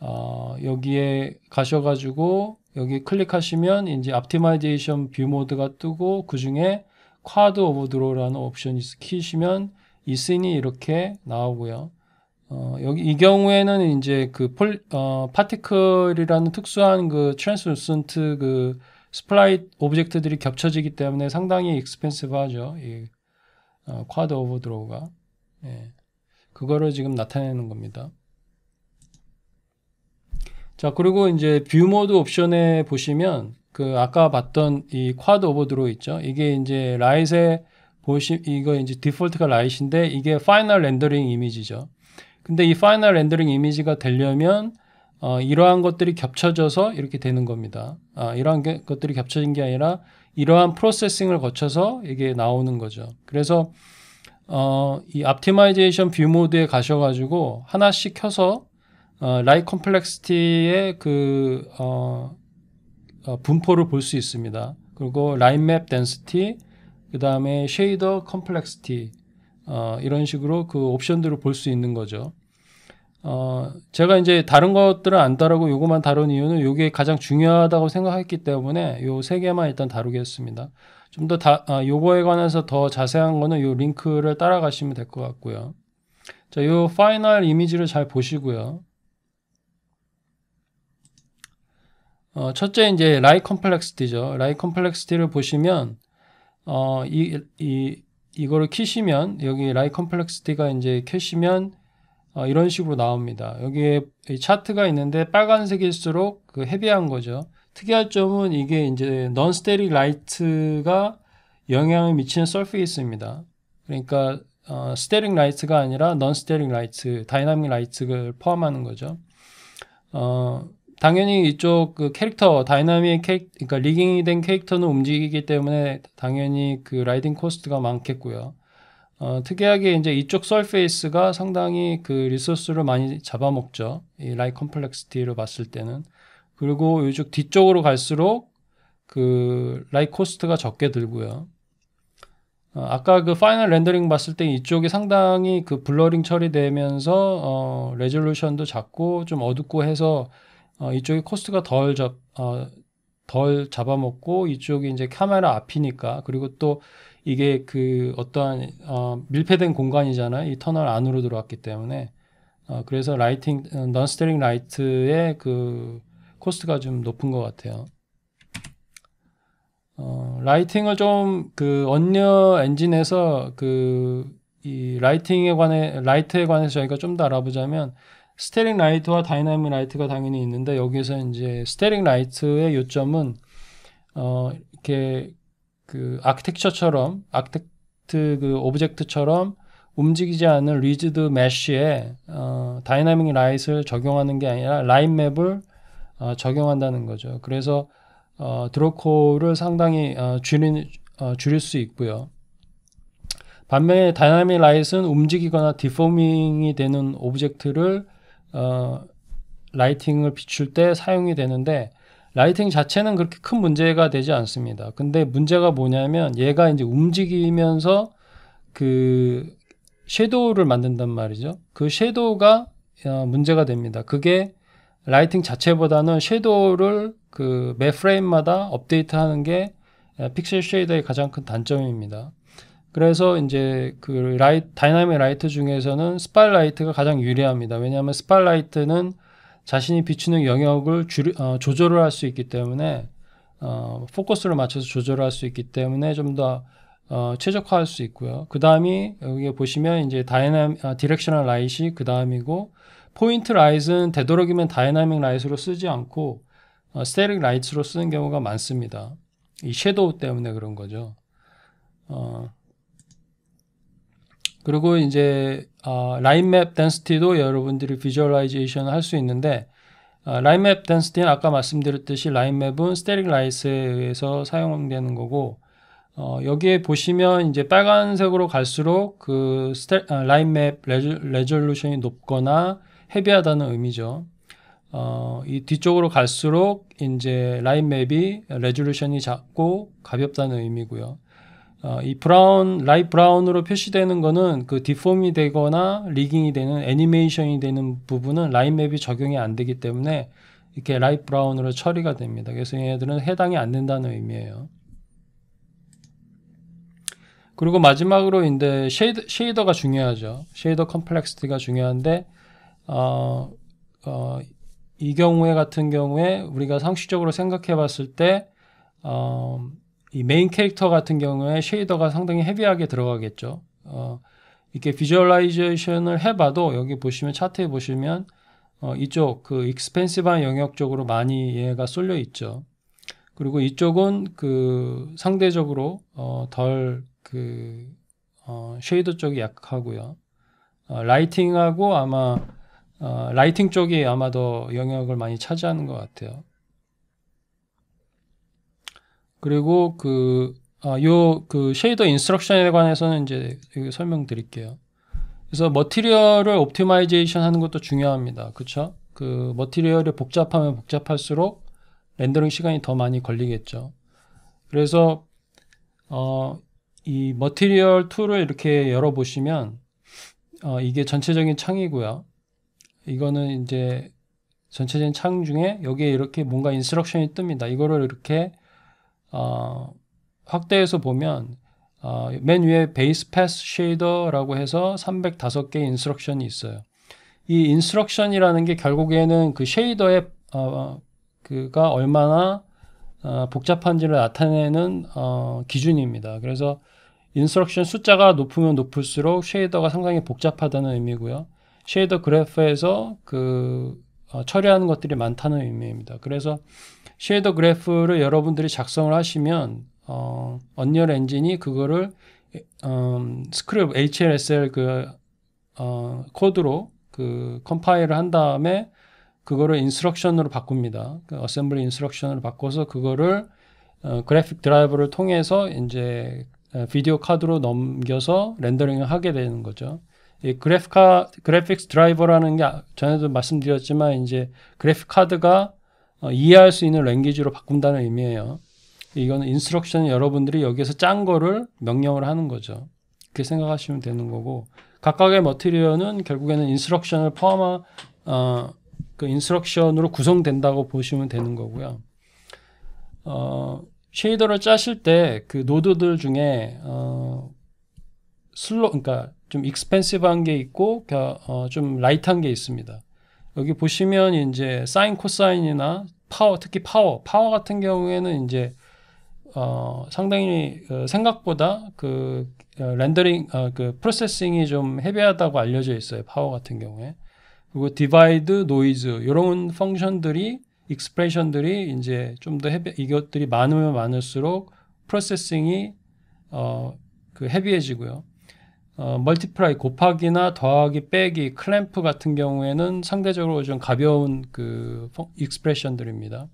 어, 여기에 가셔가지고 여기 클릭하시면 이제 optimization v i e 뷰 모드가 뜨고 그 중에 Quad o v e r 버드로 w 라는 옵션이 키시면 이 씬이 이렇게 나오고요. 어, 여기 이 경우에는 이제 그 폴, 어, 파티클이라는 특수한 그 트랜스루센트 그 스플라이 오브젝트들이 겹쳐지기 때문에 상당히 익스펜스브하죠. 이 어, 쿼드 오버드로우가 예. 그거를 지금 나타내는 겁니다. 자, 그리고 이제 뷰 모드 옵션에 보시면 그 아까 봤던 이 쿼드 오버드로 있죠. 이게 이제 라이트에 보시 이거 이제 디폴트가 라이트인데 이게 파이널 렌더링 이미지죠. 근데 이 파이널 렌더링 이미지가 되려면 어, 이러한 것들이 겹쳐져서 이렇게 되는 겁니다. 아, 이러한 게, 것들이 겹쳐진 게 아니라 이러한 프로세싱을 거쳐서 이게 나오는 거죠. 그래서 어, 이 옵티마이제이션 뷰 모드에 가셔가지고 하나씩 켜서 어, 라이 컴플렉시티의 그 어, 어, 분포를 볼 수 있습니다. 그리고 라인 맵덴스티그 다음에 쉐이더 컴플렉시티 어, 이런 식으로 그 옵션들을 볼 수 있는 거죠. 어, 제가 이제 다른 것들은 안 다루고 요거만 다룬 이유는 요게 가장 중요하다고 생각했기 때문에 요 세 개만 일단 다루겠습니다. 좀 더 다, 아, 요거에 관해서 더 자세한 거는 요 링크를 따라가시면 될 것 같고요. 자, 요 파이널 이미지를 잘 보시고요. 어, 첫째 이제 라이 컴플렉스티죠. 라이 컴플렉스티를 보시면 어, 이, 이 이거를 키시면 여기 라이 컴플렉스티가 이제 켜시면 어, 이런 식으로 나옵니다. 여기에 차트가 있는데 빨간색일수록 그 헤비한 거죠. 특이할 점은 이게 이제 넌스테리 라이트가 영향을 미치는 서페이스입니다. 그러니까 어, 스테링 라이트가 아니라 넌스테링 라이트, 다이나믹 라이트를 포함하는 거죠. 어, 당연히 이쪽 그 캐릭터 다이나믹 캐릭 그러니까 리깅이 된 캐릭터는 움직이기 때문에 당연히 그 라이딩 코스트가 많겠고요. 어, 특이하게 이제 이쪽 서페이스가 상당히 그 리소스를 많이 잡아먹죠. 이 라이 컴플렉스티를 봤을 때는. 그리고 이쪽 뒤쪽으로 갈수록 그 라이 코스트가 적게 들고요. 어, 아까 그 파이널 렌더링 봤을 때 이쪽이 상당히 그 블러링 처리되면서 어, 레졸루션도 작고 좀 어둡고 해서 어, 이쪽이 코스트가 덜 잡, 어, 덜 잡아먹고 이쪽이 이제 카메라 앞이니까 그리고 또 이게 그 어떠한 어, 밀폐된 공간이잖아요. 이 터널 안으로 들어왔기 때문에 어, 그래서 라이팅 넌스테링 어, 라이트의 그 코스트가 좀 높은 것 같아요. 어, 라이팅을 좀 그언어 엔진에서 그 이 라이팅에 관해 라이트에 관해서 저희가 좀 더 알아보자면 스테링 라이트와 다이나믹 라이트가 당연히 있는데 여기서 이제 스테링 라이트의 요점은 어 이렇게 그 아키텍처처럼 아키텍트 그 오브젝트처럼 움직이지 않는 리즈드 메쉬에 어, 다이나믹 라이트를 적용하는 게 아니라 라인 맵을 어, 적용한다는 거죠. 그래서 어, 드로코를 상당히 어, 줄인, 어, 줄일 수 있고요. 반면에 다이나믹 라이트는 움직이거나 디포밍이 되는 오브젝트를 어, 라이팅을 비출 때 사용이 되는데 라이팅 자체는 그렇게 큰 문제가 되지 않습니다. 근데 문제가 뭐냐면 얘가 이제 움직이면서 그 섀도우를 만든단 말이죠. 그 섀도우가 어, 문제가 됩니다. 그게 라이팅 자체보다는 섀도우를 그 매 프레임마다 업데이트하는 게 어, 픽셀 쉐이더의 가장 큰 단점입니다. 그래서 이제 그 라이, 다이나믹 라이트 중에서는 스팟라이트가 가장 유리합니다. 왜냐하면 스팟라이트는 자신이 비추는 영역을 줄, 어, 조절을 할 수 있기 때문에 어, 포커스를 맞춰서 조절을 할 수 있기 때문에 좀 더 어, 최적화할 수 있고요. 그 다음이 여기 보시면 이제 다이나믹 아, 디렉셔널 라이시 그 다음이고 포인트 라이트는 되도록이면 다이나믹 라이트로 쓰지 않고 어, 스테릭 라이트로 쓰는 경우가 많습니다. 이 섀도우 때문에 그런 거죠. 어, 그리고 이제 어, 라인맵 덴스티도 여러분들이 비주얼라이제이션을 할 수 있는데 어, 라인맵 덴스티는 아까 말씀드렸듯이 라인맵은 스테릭 라이스에 의해서 사용되는 거고 어, 여기에 보시면 이제 빨간색으로 갈수록 그 스테, 아, 라인맵 레졸, 레졸루션이 높거나 헤비하다는 의미죠. 어, 이 뒤쪽으로 갈수록 이제 라인맵이 레졸루션이 작고 가볍다는 의미고요. 어, 이 브라운 라이 브라운으로 표시되는 거는 그 디폼이 되거나 리깅이 되는 애니메이션이 되는 부분은 라인 맵이 적용이 안 되기 때문에 이렇게 라이 브라운으로 처리가 됩니다. 그래서 얘네들은 해당이 안 된다는 의미예요. 그리고 마지막으로 이제 쉐이더, 가 중요하죠. 쉐이더 컴플렉스티가 중요한데 어, 어, 이 경우에 같은 경우에 우리가 상식적으로 생각해 봤을 때 어, 이 메인 캐릭터 같은 경우에 쉐이더가 상당히 헤비하게 들어가겠죠. 어, 이렇게 비주얼라이제이션을 해봐도 여기 보시면 차트에 보시면 어, 이쪽 그 익스펜시브한 영역 쪽으로 많이 얘가 쏠려 있죠. 그리고 이쪽은 그 상대적으로 어, 덜그 어, 쉐이더 쪽이 약하고요. 어, 라이팅하고 아마 어, 라이팅 쪽이 아마 더 영역을 많이 차지하는 것 같아요. 그리고 그, 아, 요, 그, 쉐이더 인스트럭션에 관해서는 이제 그 설명드릴게요. 그래서 머티리얼을 옵티마이제이션 하는 것도 중요합니다. 그쵸? 그, 머티리얼이 복잡하면 복잡할수록 렌더링 시간이 더 많이 걸리겠죠. 그래서, 어, 이 머티리얼 툴을 이렇게 열어보시면, 어, 이게 전체적인 창이고요. 이거는 이제 전체적인 창 중에 여기에 이렇게 뭔가 인스트럭션이 뜹니다. 이거를 이렇게 어, 확대해서 보면 어, 맨 위에 베이스 패스 쉐이더라고 해서 3 0 5개 인스트럭션이 있어요. 이 인스트럭션이라는 게 결국에는 그 쉐이더의 어, 그가 얼마나 어, 복잡한지를 나타내는 어, 기준입니다. 그래서 인스트럭션 숫자가 높으면 높을수록 쉐이더가 상당히 복잡하다는 의미고요. 쉐이더 그래프에서 그 어, 처리하는 것들이 많다는 의미입니다. 그래서 쉐이더 그래프를 여러분들이 작성을 하시면 어, 언리얼 엔진이 그거를 음, 스크립 HLSL 그 어, 코드로 그 컴파일을 한 다음에 그거를 인스트럭션으로 바꿉니다. 그 어셈블리 인스트럭션으로 바꿔서 그거를 어, 그래픽 드라이브를 통해서 이제 어, 비디오 카드로 넘겨서 렌더링을 하게 되는 거죠. 이 그래픽카 그래픽스 드라이버라는 게 아, 전에도 말씀드렸지만 이제 그래픽 카드가 어, 이해할 수 있는 랭귀지로 바꾼다는 의미예요. 이거 인스트럭션 여러분들이 여기서짠 거를 명령을 하는 거죠. 그렇게 생각하시면 되는 거고 각각의 머티리얼은 결국에는 인스트럭션을 포함한 어, 그 인스트럭션으로 구성된다고 보시면 되는 거고요. 어, 쉐이더를 짜실 때 그 노드들 중에 어, 슬로 그러니까 좀 익스펜시브한 게 있고 어, 좀 라이트한 게 있습니다. 여기 보시면 이제 사인 코사인이나 파워 특히 파워 파워 같은 경우에는 이제 어, 상당히 그 생각보다 그 어, 렌더링 어, 그 프로세싱이 좀 헤비하다고 알려져 있어요 파워 같은 경우에 그리고 디바이드 노이즈 이런 펑션들이 익스프레션들이 이제 좀 더 헤비 이것들이 많으면 많을수록 프로세싱이 어, 그 헤비해지고요 어, 멀티플라이 곱하기나 더하기 빼기 클램프 같은 경우에는 상대적으로 좀 가벼운 그 익스프레션들입니다.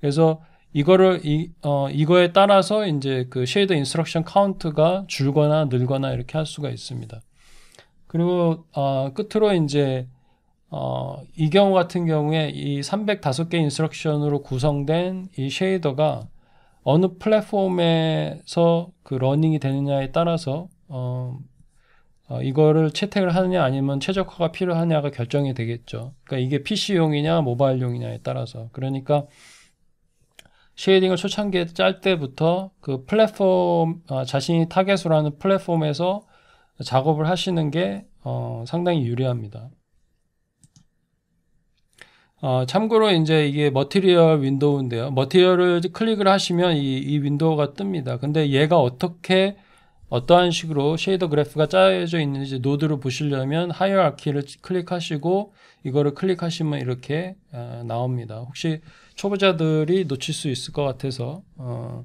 그래서 이거를 이, 어, 이거에 따라서 이제 그 쉐이더 인스트럭션 카운트가 줄거나 늘거나 이렇게 할 수가 있습니다. 그리고 어, 끝으로 이제 어, 이 경우 같은 경우에 이 305개 인스트럭션으로 구성된 이 쉐이더가 어느 플랫폼에서 그 러닝이 되느냐에 따라서 어, 어, 이거를 채택을 하느냐 아니면 최적화가 필요하냐가 결정이 되겠죠. 그러니까 이게 PC용이냐 모바일용이냐에 따라서 그러니까 쉐이딩을 초창기에 짤 때부터 그 플랫폼 어, 자신이 타겟으로 하는 플랫폼에서 작업을 하시는 게 어, 상당히 유리합니다. 어, 참고로 이제 이게 머티리얼 윈도우인데요. 머티리얼을 클릭을 하시면 이, 이 윈도우가 뜹니다. 근데 얘가 어떻게 어떠한 식으로 쉐이더 그래프가 짜여져 있는지 노드를 보시려면 하이어아키를 클릭하시고 이거를 클릭하시면 이렇게 어, 나옵니다. 혹시 초보자들이 놓칠 수 있을 것 같아서 어,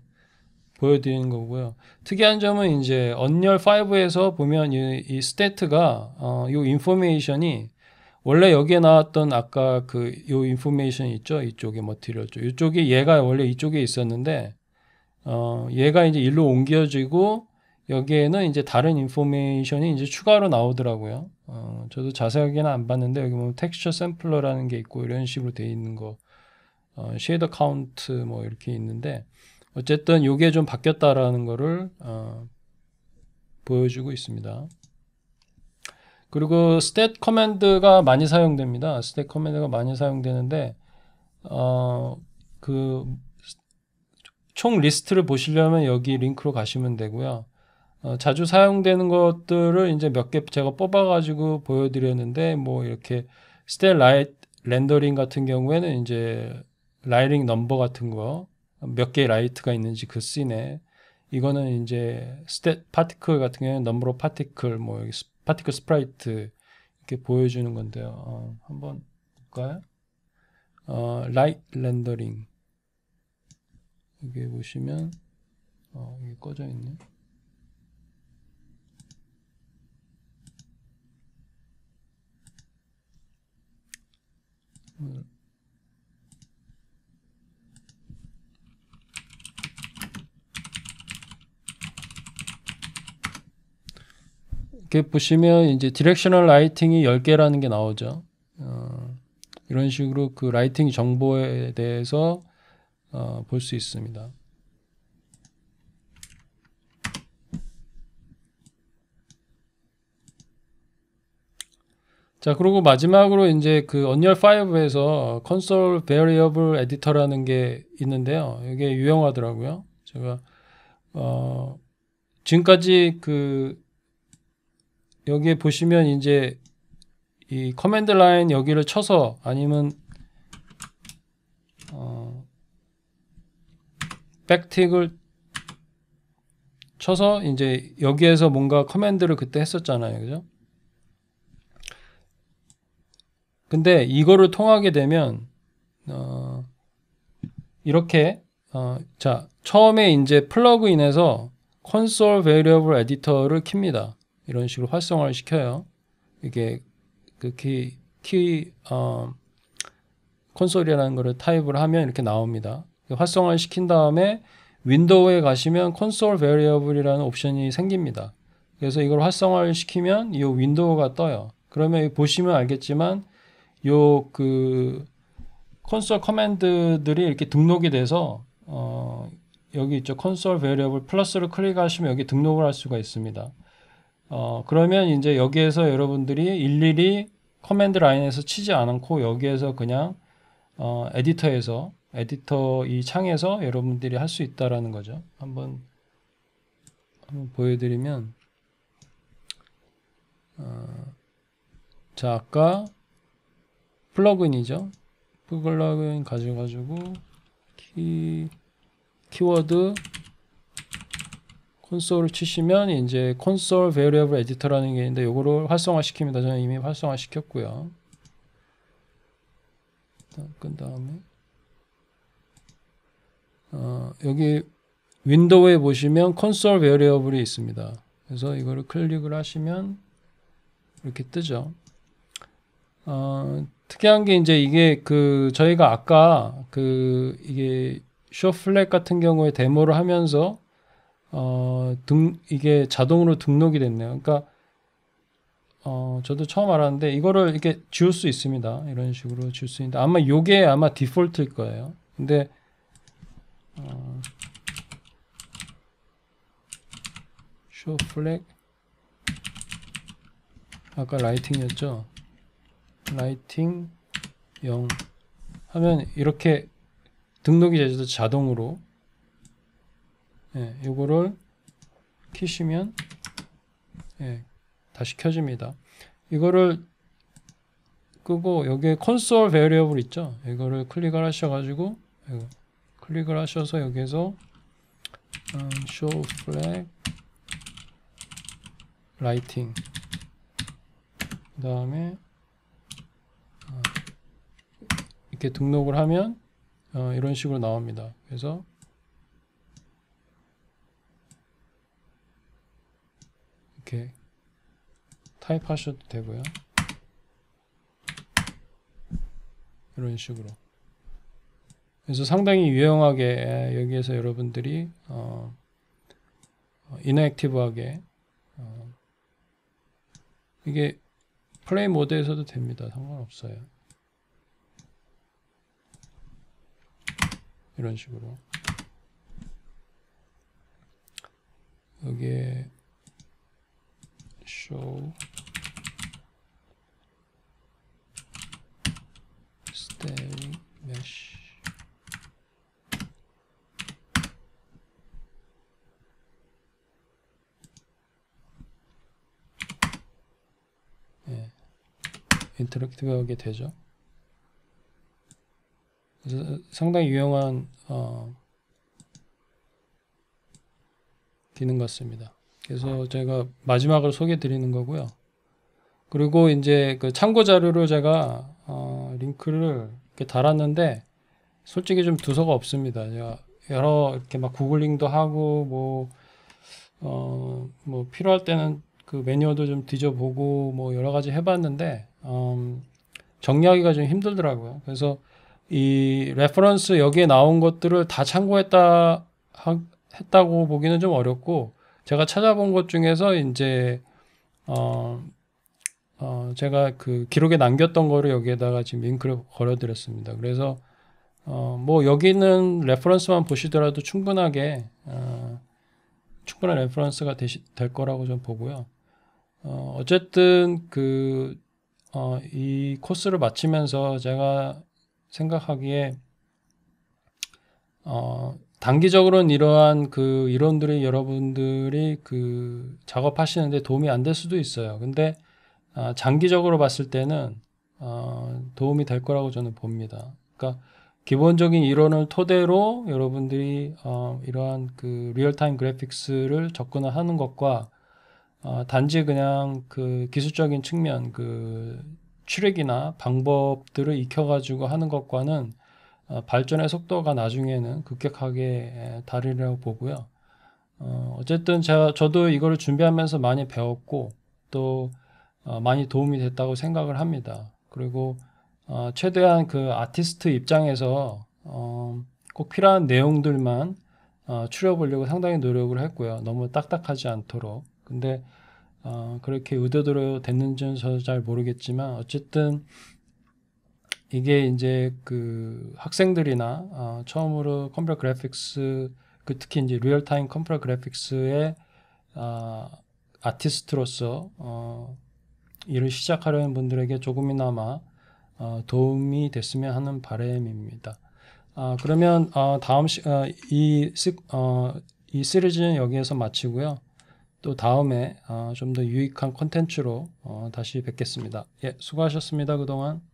보여드리는 거고요. 특이한 점은 이제 언열 5에서 보면 이, 이 스태트가 어, 이 인포메이션이 원래 여기에 나왔던 아까 그요 인포메이션 있죠 이쪽에 머티리얼 뭐 쪽 이쪽이 얘가 원래 이쪽에 있었는데 어 얘가 이제 일로 옮겨지고 여기에는 이제 다른 인포메이션이 이제 추가로 나오더라고요. 어, 저도 자세하게는 안 봤는데 여기 보 텍스처 샘플러라는 게 있고 이런 식으로 돼 있는 거, 어, 쉐이더 카운트 뭐 이렇게 있는데 어쨌든 이게 좀 바뀌었다라는 거를 어, 보여주고 있습니다. 그리고 스탯 커맨드가 많이 사용됩니다. 스탯 커맨드가 많이 사용되는데 어, 그총 리스트를 보시려면 여기 링크로 가시면 되고요. 어, 자주 사용되는 것들을 이제 몇 개 제가 뽑아가지고 보여드렸는데 뭐 이렇게 스텔 라이 렌더링 같은 경우에는 이제 라이링 넘버 같은 거 몇 개의 라이트가 있는지 그 씬에 이거는 이제 스탯 파티클 같은 경우에는 넘버 파티클 뭐 여기 파티클 스프라이트 이렇게 보여주는 건데요. 어, 한번 볼까요? 어, 라이트 렌더링 여기 보시면 어, 이게 꺼져 있네. 요 이렇게 보시면 이제 디렉셔널 라이팅이 10개라는 게 나오죠. 어, 이런 식으로 그 라이팅 정보에 대해서 어, 볼수 있습니다. 자, 그리고 마지막으로 이제 그 언리얼 5에서 console 컨솔 베 e d i t o r 라는게 있는데요. 이게 유용하더라고요. 제가 어 지금까지 그 여기에 보시면 이제 이 커맨드 라인 여기를 쳐서 아니면 어 백틱을 쳐서 이제 여기에서 뭔가 커맨드를 그때 했었잖아요. 그죠? 근데 이거를 통하게 되면 어, 이렇게 어, 자 처음에 이제 플러그인에서 console variable editor를 킵니다. 이런 식으로 활성화를 시켜요. 이게 그키 키, 어, 콘솔이라는 거를 타입을 하면 이렇게 나옵니다. 활성화를 시킨 다음에 윈도우에 가시면 콘솔 variable이라는 옵션이 생깁니다. 그래서 이걸 활성화를 시키면 이 윈도우가 떠요. 그러면 보시면 알겠지만 요그 콘솔 커맨드들이 이렇게 등록이 돼서 어 여기 있죠. 콘솔 베리어블 플러스를 클릭하시면 여기 등록을 할 수가 있습니다. 어 그러면 이제 여기에서 여러분들이 일일이 커맨드 라인에서 치지 않고 여기에서 그냥 어 에디터에서 에디터 이 창에서 여러분들이 할 수 있다라는 거죠. 한번 한번 보여드리면 어, 자 아까 플러그인이죠. 플러그인 가져가지고 키 키워드 콘솔을 치시면 이제 콘솔 variable editor라는 게 있는데 이거를 활성화 시킵니다. 저는 이미 활성화 시켰고요. 끈 다음에 어, 여기 윈도우에 보시면 콘솔 variable이 있습니다. 그래서 이거를 클릭을 하시면 이렇게 뜨죠. 어, 특이한 게 이제 이게 그 저희가 아까 그 이게 쇼플렉 같은 경우에 데모를 하면서 어, 등, 이게 자동으로 등록이 됐네요. 그러니까 어, 저도 처음 알았는데 이거를 이렇게 지울 수 있습니다. 이런 식으로 지울 수 있는데 아마 요게 아마 디폴트일 거예요. 근데 어, 쇼플 o 아까 라이팅이었죠. 라이팅 0 하면 이렇게 등록이 되셔서 자동으로 예, 요거를 키시면 예, 다시 켜집니다. 이거를 끄고 여기에 콘솔 베리어블 있죠? 이거를 클릭을 하셔가지고 이거 예, 클릭을 하셔서 여기에서 음, show flag lighting 그 다음에 이렇게 등록을 하면 어, 이런 식으로 나옵니다. 그래서 이렇게 타입하셔도 되고요. 이런 식으로. 그래서 상당히 유용하게 예, 여기에서 여러분들이 어, 어, 인액티브하게 어, 이게 플레이 모드에서도 됩니다. 상관없어요. 이런 식으로 여기에 show s t a r i n mesh 예, 인터랙티브하게 되죠. 상당히 유용한 어, 기능 같습니다. 그래서 아. 제가 마지막을 소개해 드리는 거고요. 그리고 이제 그 참고 자료로 제가 어, 링크를 이렇게 달았는데 솔직히 좀 두서가 없습니다. 제가 여러 이렇게 막 구글링도 하고 뭐 어, 뭐 필요할 때는 그 매뉴얼도 좀 뒤져보고 뭐 여러 가지 해봤는데 음, 정리하기가 좀 힘들더라고요. 그래서 이 레퍼런스 여기에 나온 것들을 다 참고했다 하, 했다고 보기는 좀 어렵고 제가 찾아본 것 중에서 이제 어, 어 제가 그 기록에 남겼던 거를 여기에다가 지금 링크를 걸어드렸습니다. 그래서 어, 뭐 여기는 레퍼런스만 보시더라도 충분하게 어, 충분한 레퍼런스가 되시, 될 거라고 좀 보고요. 어, 어쨌든 그 어, 이 코스를 마치면서 제가 생각하기에 어, 단기적으로는 이러한 그 이론들이 여러분들이 그 작업하시는데 도움이 안 될 수도 있어요. 근데 아, 장기적으로 봤을 때는 어, 도움이 될 거라고 저는 봅니다. 그러니까 기본적인 이론을 토대로 여러분들이 어, 이러한 그 리얼타임 그래픽스를 접근을 하는 것과 어, 단지 그냥 그 기술적인 측면 그 추력이나 방법들을 익혀가지고 하는 것과는 어, 발전의 속도가 나중에는 급격하게 다르라고 리 보고요. 어, 쨌든 제가 저도 이거를 준비하면서 많이 배웠고 또 어, 많이 도움이 됐다고 생각을 합니다. 그리고 어, 최대한 그 아티스트 입장에서 꼭 필요한 내용들만 추려보려고 상당히 노력을 했고요. 너무 딱딱하지 않도록. 근데 어, 그렇게 의도대로 됐는지는 저도 잘 모르겠지만 어쨌든 이게 이제 그 학생들이나 어, 처음으로 컴퓨터 그래픽스 그 특히 이제 리얼타임 컴퓨터 그래픽스의 어, 아티스트로서 어, 일을 시작하려는 분들에게 조금이나마 어, 도움이 됐으면 하는 바램입니다. 아, 그러면 어, 다음 시, 어, 이, 시, 어, 이 시리즈는 여기에서 마치고요. 또 다음에 어, 좀 더 유익한 콘텐츠로 어, 다시 뵙겠습니다. 예, 수고하셨습니다. 그동안.